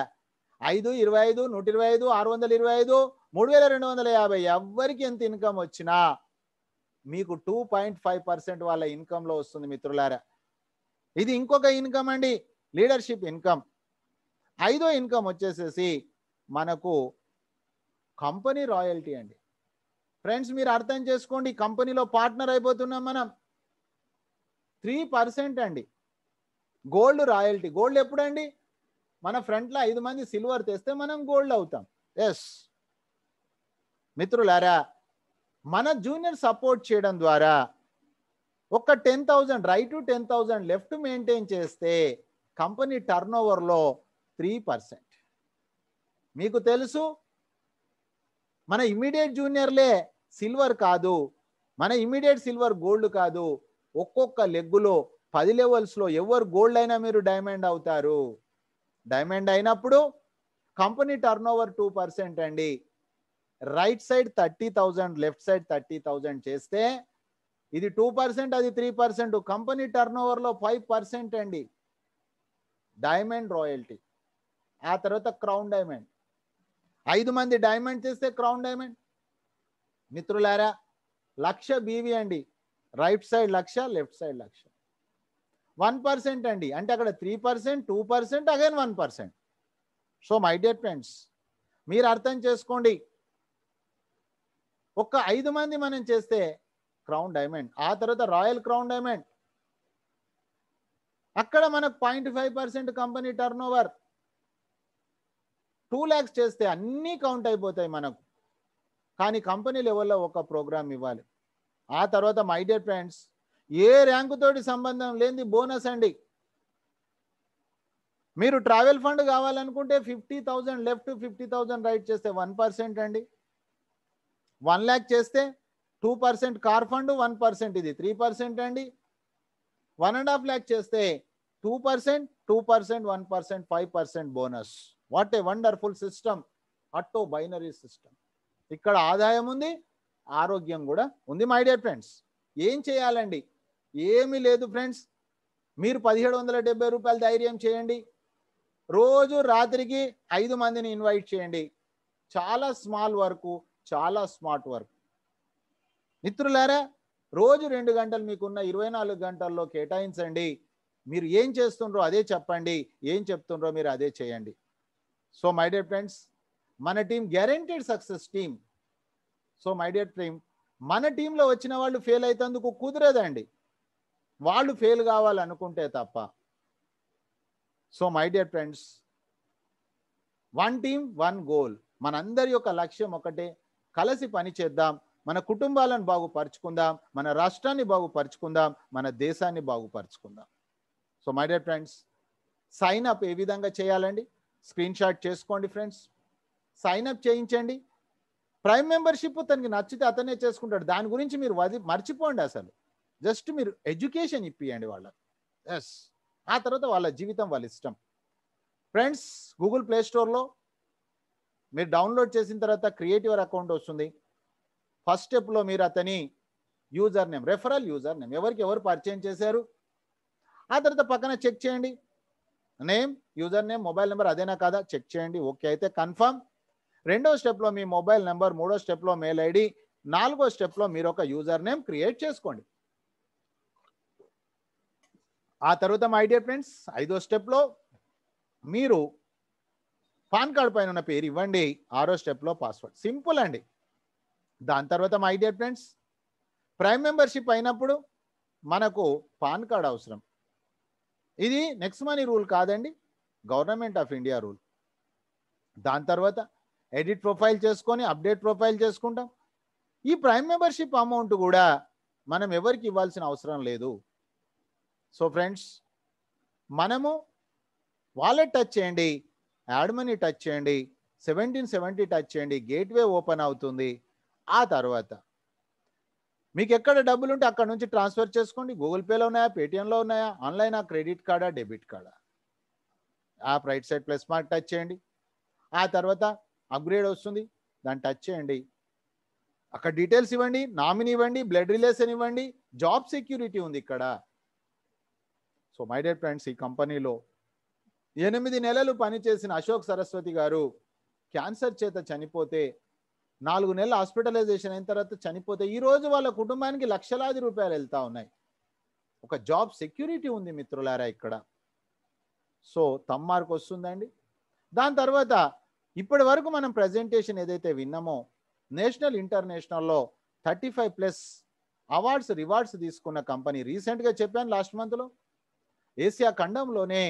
ఐదు ఇరవై ఐదు నూట ఇరవై ఐదు ఆరు వందల ఇరవై ఐదు మూడు వేల రెండు వందల యాభై ఎవరికి ఎంత ఇన్కమ్ వచ్చినా మీకు టూ పాయింట్ ఫైవ్ పర్సెంట్ వాళ్ళ ఇన్కంలో వస్తుంది మిత్రులారా ఇది ఇంకొక ఇన్కమ్ అండి లీడర్షిప్ ఇన్కమ్ ఐదో ఇన్కమ్ వచ్చేసేసి మనకు కంపెనీ రాయల్టీ అండి ఫ్రెండ్స్ మీరు అర్థం చేసుకోండి కంపెనీలో పార్ట్నర్ అయిపోతున్నాం మనం త్రీ పర్సెంట్ అండి గోల్డ్ రాయల్టీ గోల్డ్ ఎప్పుడండి మన ఫ్రంట్లో ఐదు మంది సిల్వర్ తెస్తే మనం గోల్డ్ అవుతాం ఎస్ మిత్రులారా మన జూనియర్ సపోర్ట్ చేయడం ద్వారా ఒక ten thousand right to ten thousand left maintain చేస్తే కంపెనీ టర్న్ ఓవర్లో త్రీ పర్సెంట్ మీకు తెలుసు మన ఇమీడియట్ జూనియర్లే సిల్వర్ కాదు మన ఇమీడియట్ సిల్వర్ గోల్డ్ కాదు ఒక్కొక్క లెగ్గులో పది లెవెల్స్లో ఎవరు గోల్డ్ అయినా మీరు డైమండ్ అవుతారు డైమండ్ అయినప్పుడు company turnover two percent అండి right side thirty thousand left side thirty thousand చేస్తే ఇది టూ పర్సెంట్ అది త్రీ పర్సెంట్ కంపెనీ టర్న్ ఓవర్లో ఫైవ్ పర్సెంట్ అండి డైమండ్ రాయల్టీ ఆ తర్వాత క్రౌన్ డైమండ్ ఐదు మంది డైమండ్ చేస్తే క్రౌన్ డైమండ్ మిత్రులారా లక్ష బీవీ అండి రైట్ సైడ్ లక్ష లెఫ్ట్ సైడ్ లక్ష వన్ పర్సెంట్ అండి అంటే అక్కడ three percent two percent again one percent so my dear friends మీరు అర్థం చేసుకోండి ఒక్క ఐదు మంది మనం చేస్తే క్రౌన్ డైమండ్ ఆ తర్వాత రాయల్ క్రౌన్ డైమండ్ అక్కడ మనకు point five percent company turnover two lakhs చేస్తే అన్నీ కౌంట్ అయిపోతాయి మనకు కానీ కంపెనీ లెవెల్లో ఒక ప్రోగ్రామ్ ఇవ్వాలి ఆ తర్వాత మై డియర్ ఫ్రెండ్స్ ఏ ర్యాంకుతోటి సంబంధం లేనిది బోనస్ అండి మీరు ట్రావెల్ ఫండ్ కావాలనుకుంటే fifty thousand left fifty thousand right చేస్తే వన్ పర్సెంట్ అండి వన్ ల్యాక్ చేస్తే two percent car fund one percent ఇది త్రీ పర్సెంట్ అండి వన్ అండ్ హాఫ్ ల్యాక్ చేస్తే two percent two percent one percent five percent bonus what a wonderful system auto binary system ఇక్కడ ఆదాయం ఉంది ఆరోగ్యం కూడా ఉంది మై డియర్ ఫ్రెండ్స్ ఏం చేయాలండి ఏమీ లేదు ఫ్రెండ్స్ మీరు పదిహేడు వందల డెబ్బై రూపాయలు ధైర్యం చేయండి రోజు రాత్రికి ఐదు మందిని ఇన్వైట్ చేయండి చాలా స్మాల్ వర్క్ చాలా స్మార్ట్ వర్క్ మిత్రులారా రోజు రెండు గంటలు మీకున్న ఇరవై నాలుగు గంటల్లో కేటాయించండి మీరు ఏం చేస్తుండ్రో అదే చెప్పండి ఏం చెప్తుండ్రో మీరు అదే చేయండి సో మై డియర్ ఫ్రెండ్స్ మన team guaranteed success team so my dear team మన టీంలో వచ్చిన వాళ్ళు ఫెయిల్ అయితేందుకు కుదరదండి వాళ్ళు ఫెయిల్ కావాలనుకుంటే తప్ప so my dear friends one team one goal మనందరి యొక్క లక్ష్యం ఒకటే కలిసి పని చేద్దాం మన కుటుంబాలను బాగుపరుచుకుందాం మన రాష్ట్రాన్ని బాగుపరుచుకుందాం మన దేశాన్ని బాగుపరుచుకుందాం so my dear friends sign up ఏ విధంగా చేయాలండి స్క్రీన్ షాట్ చేసుకోండి ఫ్రెండ్స్ సైన్ అప్ చేయించండి ప్రైమ్ మెంబర్షిప్ తనకి నచ్చితే అతనే చేసుకుంటాడు దాని గురించి మీరు వది మర్చిపోండి అసలు జస్ట్ మీరు ఎడ్యుకేషన్ ఇప్పియండి వాళ్ళకు ఎస్ ఆ తర్వాత వాళ్ళ జీవితం వాళ్ళ ఇష్టం ఫ్రెండ్స్ గూగుల్ ప్లే స్టోర్లో మీరు డౌన్లోడ్ చేసిన తర్వాత క్రియేటివర్ అకౌంట్ వస్తుంది ఫస్ట్ స్టెప్లో మీరు అతని user name referral user name ఎవరికి ఎవరు పరిచయం చేశారు ఆ తర్వాత పక్కన చెక్ చేయండి name user name mobile number అదేనా కాదా చెక్ చేయండి ఓకే అయితే కన్ఫర్మ్ రెండో స్టెప్లో మీ మొబైల్ నెంబర్ మూడో స్టెప్లో మెయిల్ ఐడి నాలుగో స్టెప్లో మీరు ఒక యూజర్ నేమ్ క్రియేట్ చేసుకోండి ఆ తర్వాత మై డియర్ ఫ్రెండ్స్ ఐదో స్టెప్లో మీరు పాన్ కార్డ్ పైన ఉన్న పేరు ఇవ్వండి ఆరో స్టెప్లో పాస్వర్డ్ సింపుల్ అండి దాని తర్వాత my dear friends prime membership అయినప్పుడు మనకు పాన్ కార్డ్ అవసరం ఇది నెక్స్ట్ మనీ రూల్ కాదండి గవర్నమెంట్ ఆఫ్ ఇండియా రూల్ దాని తర్వాత ఎడిట్ ప్రొఫైల్ చేసుకొని అప్డేట్ ప్రొఫైల్ చేసుకుంటాం ఈ ప్రైమ్ మెంబర్షిప్ అమౌంట్ కూడా మనం ఎవరికి ఇవ్వాల్సిన అవసరం లేదు సో ఫ్రెండ్స్ మనము వాలెట్ టచ్ చేయండి యాడ్ మనీ టచ్ చేయండి సెవెంటీన్ సెవెంటీ టచ్ చేయండి గేట్వే ఓపెన్ అవుతుంది ఆ తర్వాత మీకు ఎక్కడ డబ్బులు ఉంటే అక్కడ నుంచి ట్రాన్స్ఫర్ చేసుకోండి గూగుల్ పేలో ఉన్నాయా పేటిఎంలో ఉన్నాయా ఆన్లైన్ ఆ క్రెడిట్ కార్డా డెబిట్ కార్డా app right side plus mark touch చేయండి ఆ తర్వాత అప్గ్రేడ్ వస్తుంది దాన్ని టచ్ చేయండి అక్కడ డీటెయిల్స్ ఇవ్వండి నామిని ఇవ్వండి బ్లడ్ రిలేషన్ ఇవ్వండి జాబ్ సెక్యూరిటీ ఉంది ఇక్కడ సో మై డెడ్ ఫ్రెండ్స్ ఈ కంపెనీలో ఎనిమిది నెలలు పనిచేసిన అశోక్ సరస్వతి గారు క్యాన్సర్ చేత చనిపోతే నాలుగు నెలల హాస్పిటలైజేషన్ అయిన తర్వాత చనిపోతే ఈరోజు వాళ్ళ కుటుంబానికి లక్షలాది రూపాయలు వెళ్తా ఉన్నాయి ఒక జాబ్ సెక్యూరిటీ ఉంది మిత్రులారా ఇక్కడ సో తమ్మార్కు వస్తుందండి దాని తర్వాత ఇప్పటి వరకు మనం ప్రజెంటేషన్ ఏదైతే విన్నామో నేషనల్ ఇంటర్నేషనల్లో thirty five plus awards rewards తీసుకున్న కంపెనీ రీసెంట్గా చెప్పాను లాస్ట్ మంత్లో ఏసియా ఖండంలోనే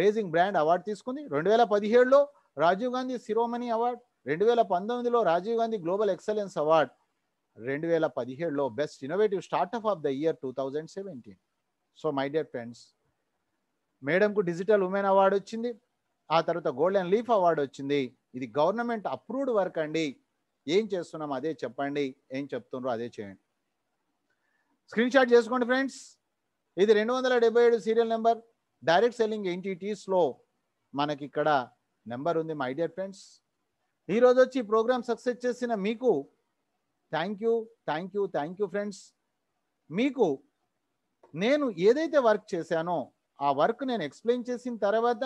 రేజింగ్ బ్రాండ్ అవార్డు తీసుకుంది రెండు వేల పదిహేడులో రాజీవ్ గాంధీ శిరోమణి అవార్డు రెండు వేల పంతొమ్మిదిలో Rajiv Gandhi global excellence award రెండు వేల పదిహేడులో best innovative startup of the year two thousand seventeen so my dear friends మేడంకు డిజిటల్ ఉమెన్ అవార్డు వచ్చింది ఆ తర్వాత గోల్డెన్ లీఫ్ అవార్డు వచ్చింది ఇది గవర్నమెంట్ అప్రూవ్డ్ వర్క్ అండి ఏం చేస్తున్నాం అదే చెప్పండి ఏం చెప్తున్నారో అదే చేయండి స్క్రీన్ షాట్ చేసుకోండి ఫ్రెండ్స్ ఇది రెండు వందల డెబ్బై ఏడు సీరియల్ నెంబర్ డైరెక్ట్ సెల్లింగ్ ఎన్టీటీస్లో మనకి ఇక్కడ నెంబర్ ఉంది మై డియర్ ఫ్రెండ్స్ ఈరోజు వచ్చి ఈ ప్రోగ్రామ్ సక్సెస్ చేసిన మీకు thank you thank you thank you friends మీకు నేను ఏదైతే వర్క్ చేశానో ఆ వర్క్ నేను ఎక్స్ప్లెయిన్ చేసిన తర్వాత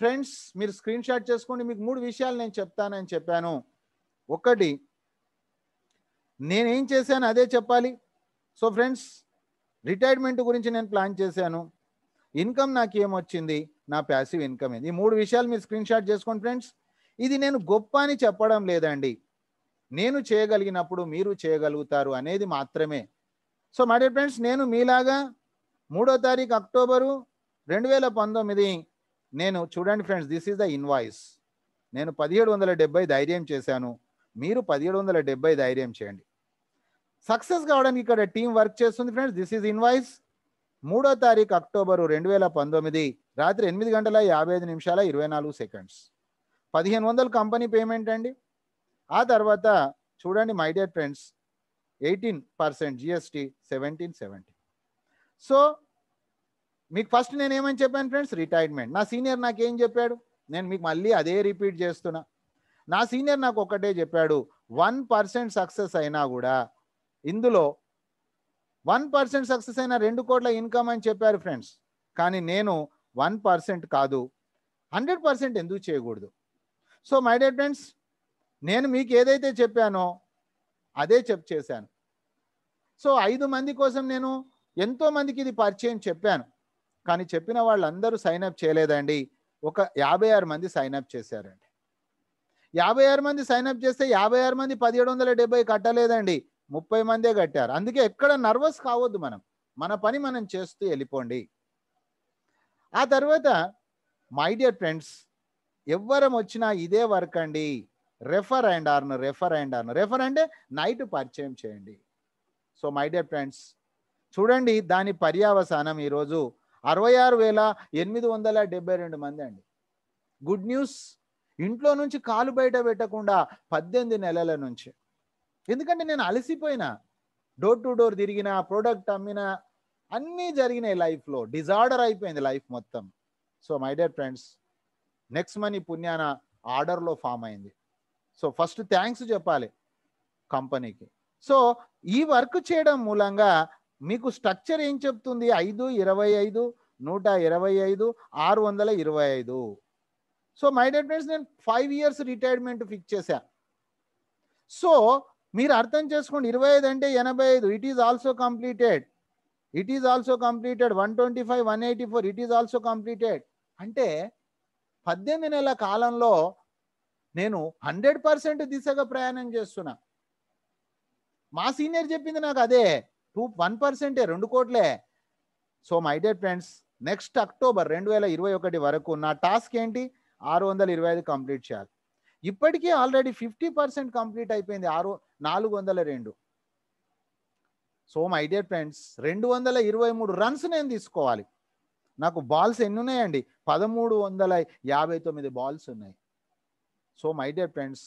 ఫ్రెండ్స్ మీరు స్క్రీన్ షాట్ చేసుకోండి మీకు మూడు విషయాలు నేను చెప్తానని చెప్పాను ఒకటి నేనేం చేశాను అదే చెప్పాలి సో ఫ్రెండ్స్ రిటైర్మెంట్ గురించి నేను ప్లాన్ చేశాను ఇన్కమ్ నాకు ఏమొచ్చింది నా ప్యాసివ్ ఇన్కమ్ ఏంది ఈ మూడు విషయాలు మీరు స్క్రీన్ షాట్ చేసుకోండి ఫ్రెండ్స్ ఇది నేను గొప్ప అని చెప్పడం లేదండి నేను చేయగలిగినప్పుడు మీరు చేయగలుగుతారు అనేది మాత్రమే సో మై డియర్ ఫ్రెండ్స్ నేను మీలాగా మూడో తారీఖు అక్టోబరు రెండు వేల పంతొమ్మిది నేను చూడండి friends this is the invoice నేను పదిహేడు వందల డెబ్బై ధైర్యం చేశాను మీరు పదిహేడు వందల డెబ్బై ధైర్యం చేయండి సక్సెస్ కావడానికి ఇక్కడ టీం వర్క్ చేస్తుంది ఫ్రెండ్స్ దిస్ ఈజ్ ఇన్వాయిస్ మూడో తారీఖు అక్టోబరు రెండు వేల పంతొమ్మిది రాత్రి ఎనిమిది గంటల యాభై ఐదు నిమిషాల ఇరవై నాలుగు సెకండ్స్ పదిహేను వందల కంపెనీ పేమెంట్ అండి ఆ తర్వాత చూడండి my dear friends eighteen percent GST seventeen seventy so మీకు ఫస్ట్ నేను ఏమని చెప్పాను ఫ్రెండ్స్ రిటైర్మెంట్ నా సీనియర్ నాకేం చెప్పాడు నేను మీకు మళ్ళీ అదే రిపీట్ చేస్తున్నా నా సీనియర్ నాకు ఒకటే చెప్పాడు వన్ పర్సెంట్ సక్సెస్ అయినా కూడా ఇందులో వన్ పర్సెంట్ సక్సెస్ అయిన రెండు కోట్ల ఇన్కమ్ అని చెప్పారు ఫ్రెండ్స్ కానీ నేను వన్ పర్సెంట్ కాదు హండ్రెడ్ పర్సెంట్ ఎందుకు చేయకూడదు సో మై డియర్ ఫ్రెండ్స్ నేను మీకు ఏదైతే చెప్పానో అదే చెప్ చేశాను సో ఐదు మంది కోసం నేను ఎంతో మందికి ఇది పరిచయం చెప్పాను కానీ చెప్పిన వాళ్ళందరూ సైన్ అప్ చేయలేదండి ఒక యాభై ఆరు మంది సైన్ అప్ చేశారండి యాభై ఆరు మంది సైన్ అప్ చేస్తే యాభై ఆరు మంది పదిహేడు వందల డెబ్బై కట్టలేదండి ముప్పై మందే కట్టారు అందుకే ఎక్కడ నర్వస్ కావద్దు మనం మన పని మనం చేస్తూ వెళ్ళిపోండి ఆ తర్వాత మై డియర్ ఫ్రెండ్స్ ఎవ్వరం వచ్చినా ఇదే వర్క్ అండి refer and earn refer and earn refer అంటే నైట్ పరిచయం చేయండి సో మై డియర్ ఫ్రెండ్స్ చూడండి దాని పర్యావసానం ఈరోజు అరవై ఆరు వేల ఎనిమిది వందల డెబ్బై రెండు మంది అండి గుడ్ న్యూస్ ఇంట్లో నుంచి కాలు బయట పెట్టకుండా పద్దెనిమిది నెలల నుంచి ఎందుకంటే నేను అలసిపోయినా డోర్ టు డోర్ తిరిగిన ప్రోడక్ట్ అమ్మిన అన్నీ జరిగినాయి లైఫ్లో డిజార్డర్ అయిపోయింది లైఫ్ మొత్తం so my dear friends next money పుణ్యాన ఆర్డర్లో ఫామ్ అయింది సో ఫస్ట్ థ్యాంక్స్ చెప్పాలి కంపెనీకి సో ఈ వర్క్ చేయడం మూలంగా మీకు స్ట్రక్చర్ ఏం చెప్తుంది ఐదు ఇరవై ఐదు నూట ఇరవై ఐదు ఆరు వందల ఇరవై ఐదు సో మై డియర్ ఫ్రెండ్స్ నేను ఫైవ్ ఇయర్స్ రిటైర్మెంట్ ఫిక్స్ చేశా సో మీరు అర్థం చేసుకోండి ఇరవై ఐదు అంటే ఎనభై ఐదు it is also completed it is also completed one twenty five one eighty four it is also completed అంటే పద్దెనిమిది నెలల కాలంలో నేను హండ్రెడ్ పర్సెంట్ దిశగా ప్రయాణం చేస్తున్నా మా సీనియర్ చెప్పింది నాకు అదే టూ వన్ పర్సెంటే రెండు కోట్లే so my dear friends next October రెండు వేల ఇరవై ఒకటి వరకు నా టాస్క్ ఏంటి ఆరు వందల ఇరవై ఐదు కంప్లీట్ చేయాలి ఇప్పటికీ ఆల్రెడీ ఫిఫ్టీ పర్సెంట్ కంప్లీట్ అయిపోయింది ఆరు నాలుగు వందల రెండు సో మై డియర్ ఫ్రెండ్స్ రెండు వందల ఇరవై మూడు రన్స్ నేను తీసుకోవాలి నాకు బాల్స్ ఎన్ని ఉన్నాయండి పదమూడు వందల యాభై తొమ్మిది బాల్స్ ఉన్నాయి సో మై డియర్ ఫ్రెండ్స్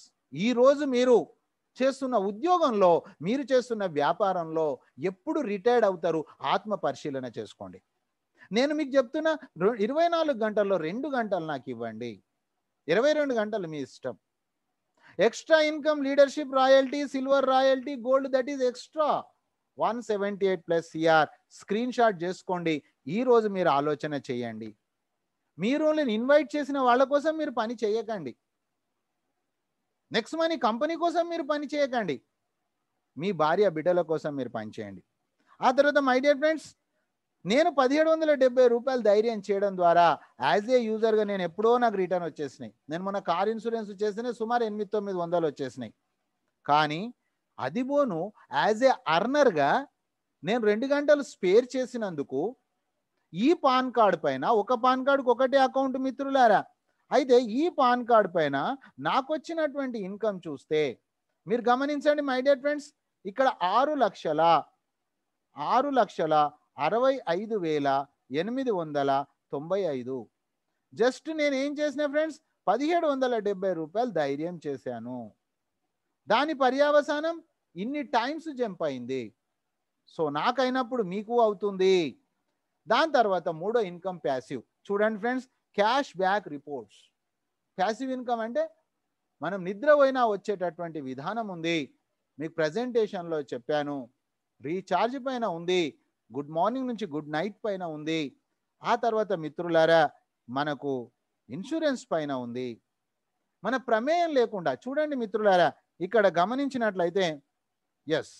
ఈరోజు మీరు చేస్తున్న ఉద్యోగంలో మీరు చేస్తున్న వ్యాపారంలో ఎప్పుడు రిటైర్డ్ అవుతారు ఆత్మ పరిశీలన చేసుకోండి నేను మీకు చెప్తున్న ఇరవై నాలుగు గంటల్లో రెండు గంటలు నాకు ఇవ్వండి ఇరవై రెండు గంటలు మీ ఇష్టం extra income leadership royalty silver royalty gold that is extra one seventy eight plus CR screen shot చేసుకోండి ఈరోజు మీరు ఆలోచన చేయండి మీరు ఇన్వైట్ చేసిన వాళ్ళ కోసం మీరు పని చేయకండి నెక్స్ట్ మనీ కంపెనీ కోసం మీరు పని చేయకండి మీ భార్య బిడ్డల కోసం మీరు పని చేయండి ఆ తర్వాత మై డియర్ ఫ్రెండ్స్ నేను పదిహేడు వందల డెబ్బై రూపాయలు ధైర్యం చేయడం ద్వారా యాజ్ ఏ యూజర్గా నేను ఎప్పుడో నాకు రిటర్న్ వచ్చేసినాయి నేను మొన్న కార్ ఇన్సూరెన్స్ వచ్చేసినాయి సుమారు ఎనిమిది తొమ్మిది వందలు వచ్చేసినాయి కానీ అది పోను యాజ్ ఏ అర్నర్గా నేను రెండు గంటలు స్పేర్ చేసినందుకు ఈ పాన్ కార్డు పైన ఒక పాన్ కార్డుకు ఒకటే అకౌంట్ మిత్రులారా అయితే ఈ పాన్ కార్డు పైన నాకు వచ్చినటువంటి ఇన్కమ్ చూస్తే మీరు గమనించండి మై డియర్ ఫ్రెండ్స్ ఇక్కడ ఆరు లక్షల ఆరు లక్షల అరవై ఐదు వేల ఎనిమిది వందల తొంభై ఐదు జస్ట్ నేను ఏం చేసిన ఫ్రెండ్స్ పదిహేడు వందల డెబ్బై రూపాయలు ధైర్యం చేశాను దాని పర్యావసానం ఇన్ని టైమ్స్ జంప్ అయింది సో నాకైనప్పుడు మీకు అవుతుంది దాని తర్వాత మూడో ఇన్కమ్ ప్యాసివ్ చూడండి friends cash back reports passive income అంటే మనం నిద్రపోయినా వచ్చేటటువంటి విధానం ఉంది మీకు ప్రజెంటేషన్లో చెప్పాను రీఛార్జ్ పైన ఉంది గుడ్ మార్నింగ్ నుంచి గుడ్ నైట్ పైన ఉంది ఆ తర్వాత మిత్రులారా మనకు ఇన్సూరెన్స్ పైన ఉంది మన ప్రమేయం లేకుండా చూడండి మిత్రులారా ఇక్కడ గమనించినట్లయితే ఎస్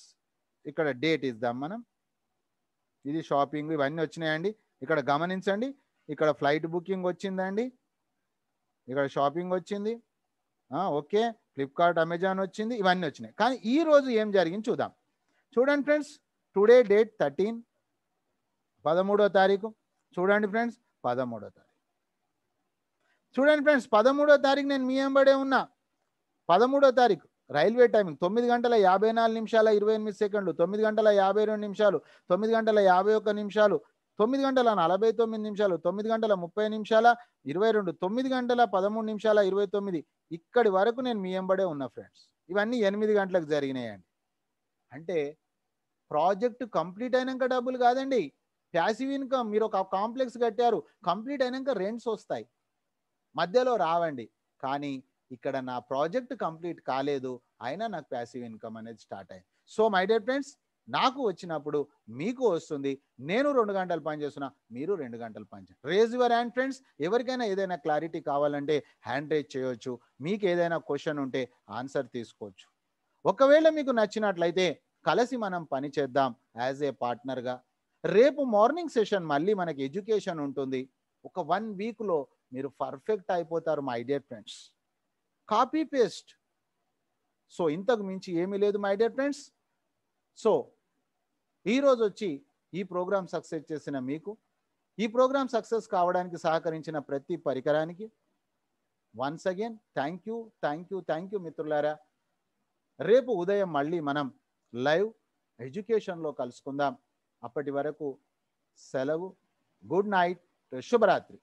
ఇక్కడ డేట్ ఇద్దాం మనం ఇది షాపింగ్ ఇవన్నీ వచ్చినాయండి ఇక్కడ గమనించండి ఇక్కడ ఫ్లైట్ బుకింగ్ వచ్చిందండి ఇక్కడ షాపింగ్ వచ్చింది ఓకే ఫ్లిప్కార్ట్ అమెజాన్ వచ్చింది ఇవన్నీ వచ్చినాయి కానీ ఈరోజు ఏం జరిగింది చూద్దాం చూడండి ఫ్రెండ్స్ టుడే డేట్ థర్టీన్ పదమూడో తారీఖు చూడండి ఫ్రెండ్స్ పదమూడో తారీఖు చూడండి ఫ్రెండ్స్ పదమూడో తారీఖు నేను మీ ఎంబడే ఉన్నా పదమూడో తారీఖు రైల్వే టైమింగ్ తొమ్మిది గంటల యాభై నాలుగు నిమిషాల ఇరవై ఎనిమిది సెకండ్లు తొమ్మిది గంటల యాభై రెండు నిమిషాలు తొమ్మిది గంటల యాభై ఒక్క నిమిషాలు తొమ్మిది గంటల నలభై తొమ్మిది నిమిషాలు తొమ్మిది గంటల ముప్పై నిమిషాల ఇరవై రెండు తొమ్మిది గంటల పదమూడు నిమిషాల ఇరవై తొమ్మిది ఇక్కడి వరకు నేను మీ ఎంబడే ఉన్నా ఫ్రెండ్స్ ఇవన్నీ ఎనిమిది గంటలకు జరిగినాయండి అంటే ప్రాజెక్టు కంప్లీట్ అయినాక డబ్బులు కాదండి ప్యాసివ్ ఇన్కమ్ మీరు ఒక కాంప్లెక్స్ కట్టారు కంప్లీట్ అయినాక రెంట్స్ వస్తాయి మధ్యలో రావండి కానీ ఇక్కడ నా ప్రాజెక్ట్ కంప్లీట్ కాలేదు అయినా నాకు ప్యాసివ్ ఇన్కమ్ అనేది స్టార్ట్ అయ్యింది సో మై డియర్ ఫ్రెండ్స్ నాకు వచ్చినప్పుడు మీకు వస్తుంది నేను రెండు గంటలు పనిచేస్తున్నా మీరు రెండు గంటలు పనిచేయండి రేజ్ యువర్ హ్యాండ్ ఫ్రెండ్స్ ఎవరికైనా ఏదైనా క్లారిటీ కావాలంటే హ్యాండ్ రేజ్ చేయొచ్చు మీకు ఏదైనా క్వశ్చన్ ఉంటే ఆన్సర్ తీసుకోవచ్చు ఒకవేళ మీకు నచ్చినట్లయితే కలిసి మనం పని చేద్దాం యాజ్ ఏ పార్ట్నర్గా రేపు మార్నింగ్ సెషన్ మళ్ళీ మనకి ఎడ్యుకేషన్ ఉంటుంది ఒక వన్ వీక్లో మీరు పర్ఫెక్ట్ అయిపోతారు my dear friends copy paste so ఇంతకు మించి ఏమీ లేదు మై డియర్ ఫ్రెండ్స్ సో ఈరోజు వచ్చి ఈ ప్రోగ్రామ్ సక్సెస్ చేసిన మీకు ఈ ప్రోగ్రామ్ సక్సెస్ కావడానికి సహకరించిన ప్రతి పరికరానికి once again thank you thank you thank you మిత్రులారా రేపు ఉదయం మళ్ళీ మనం లైవ్ ఎడ్యుకేషన్లో కలుసుకుందాం అప్పటి వరకు సెలవు గుడ్ నైట్ శుభరాత్రి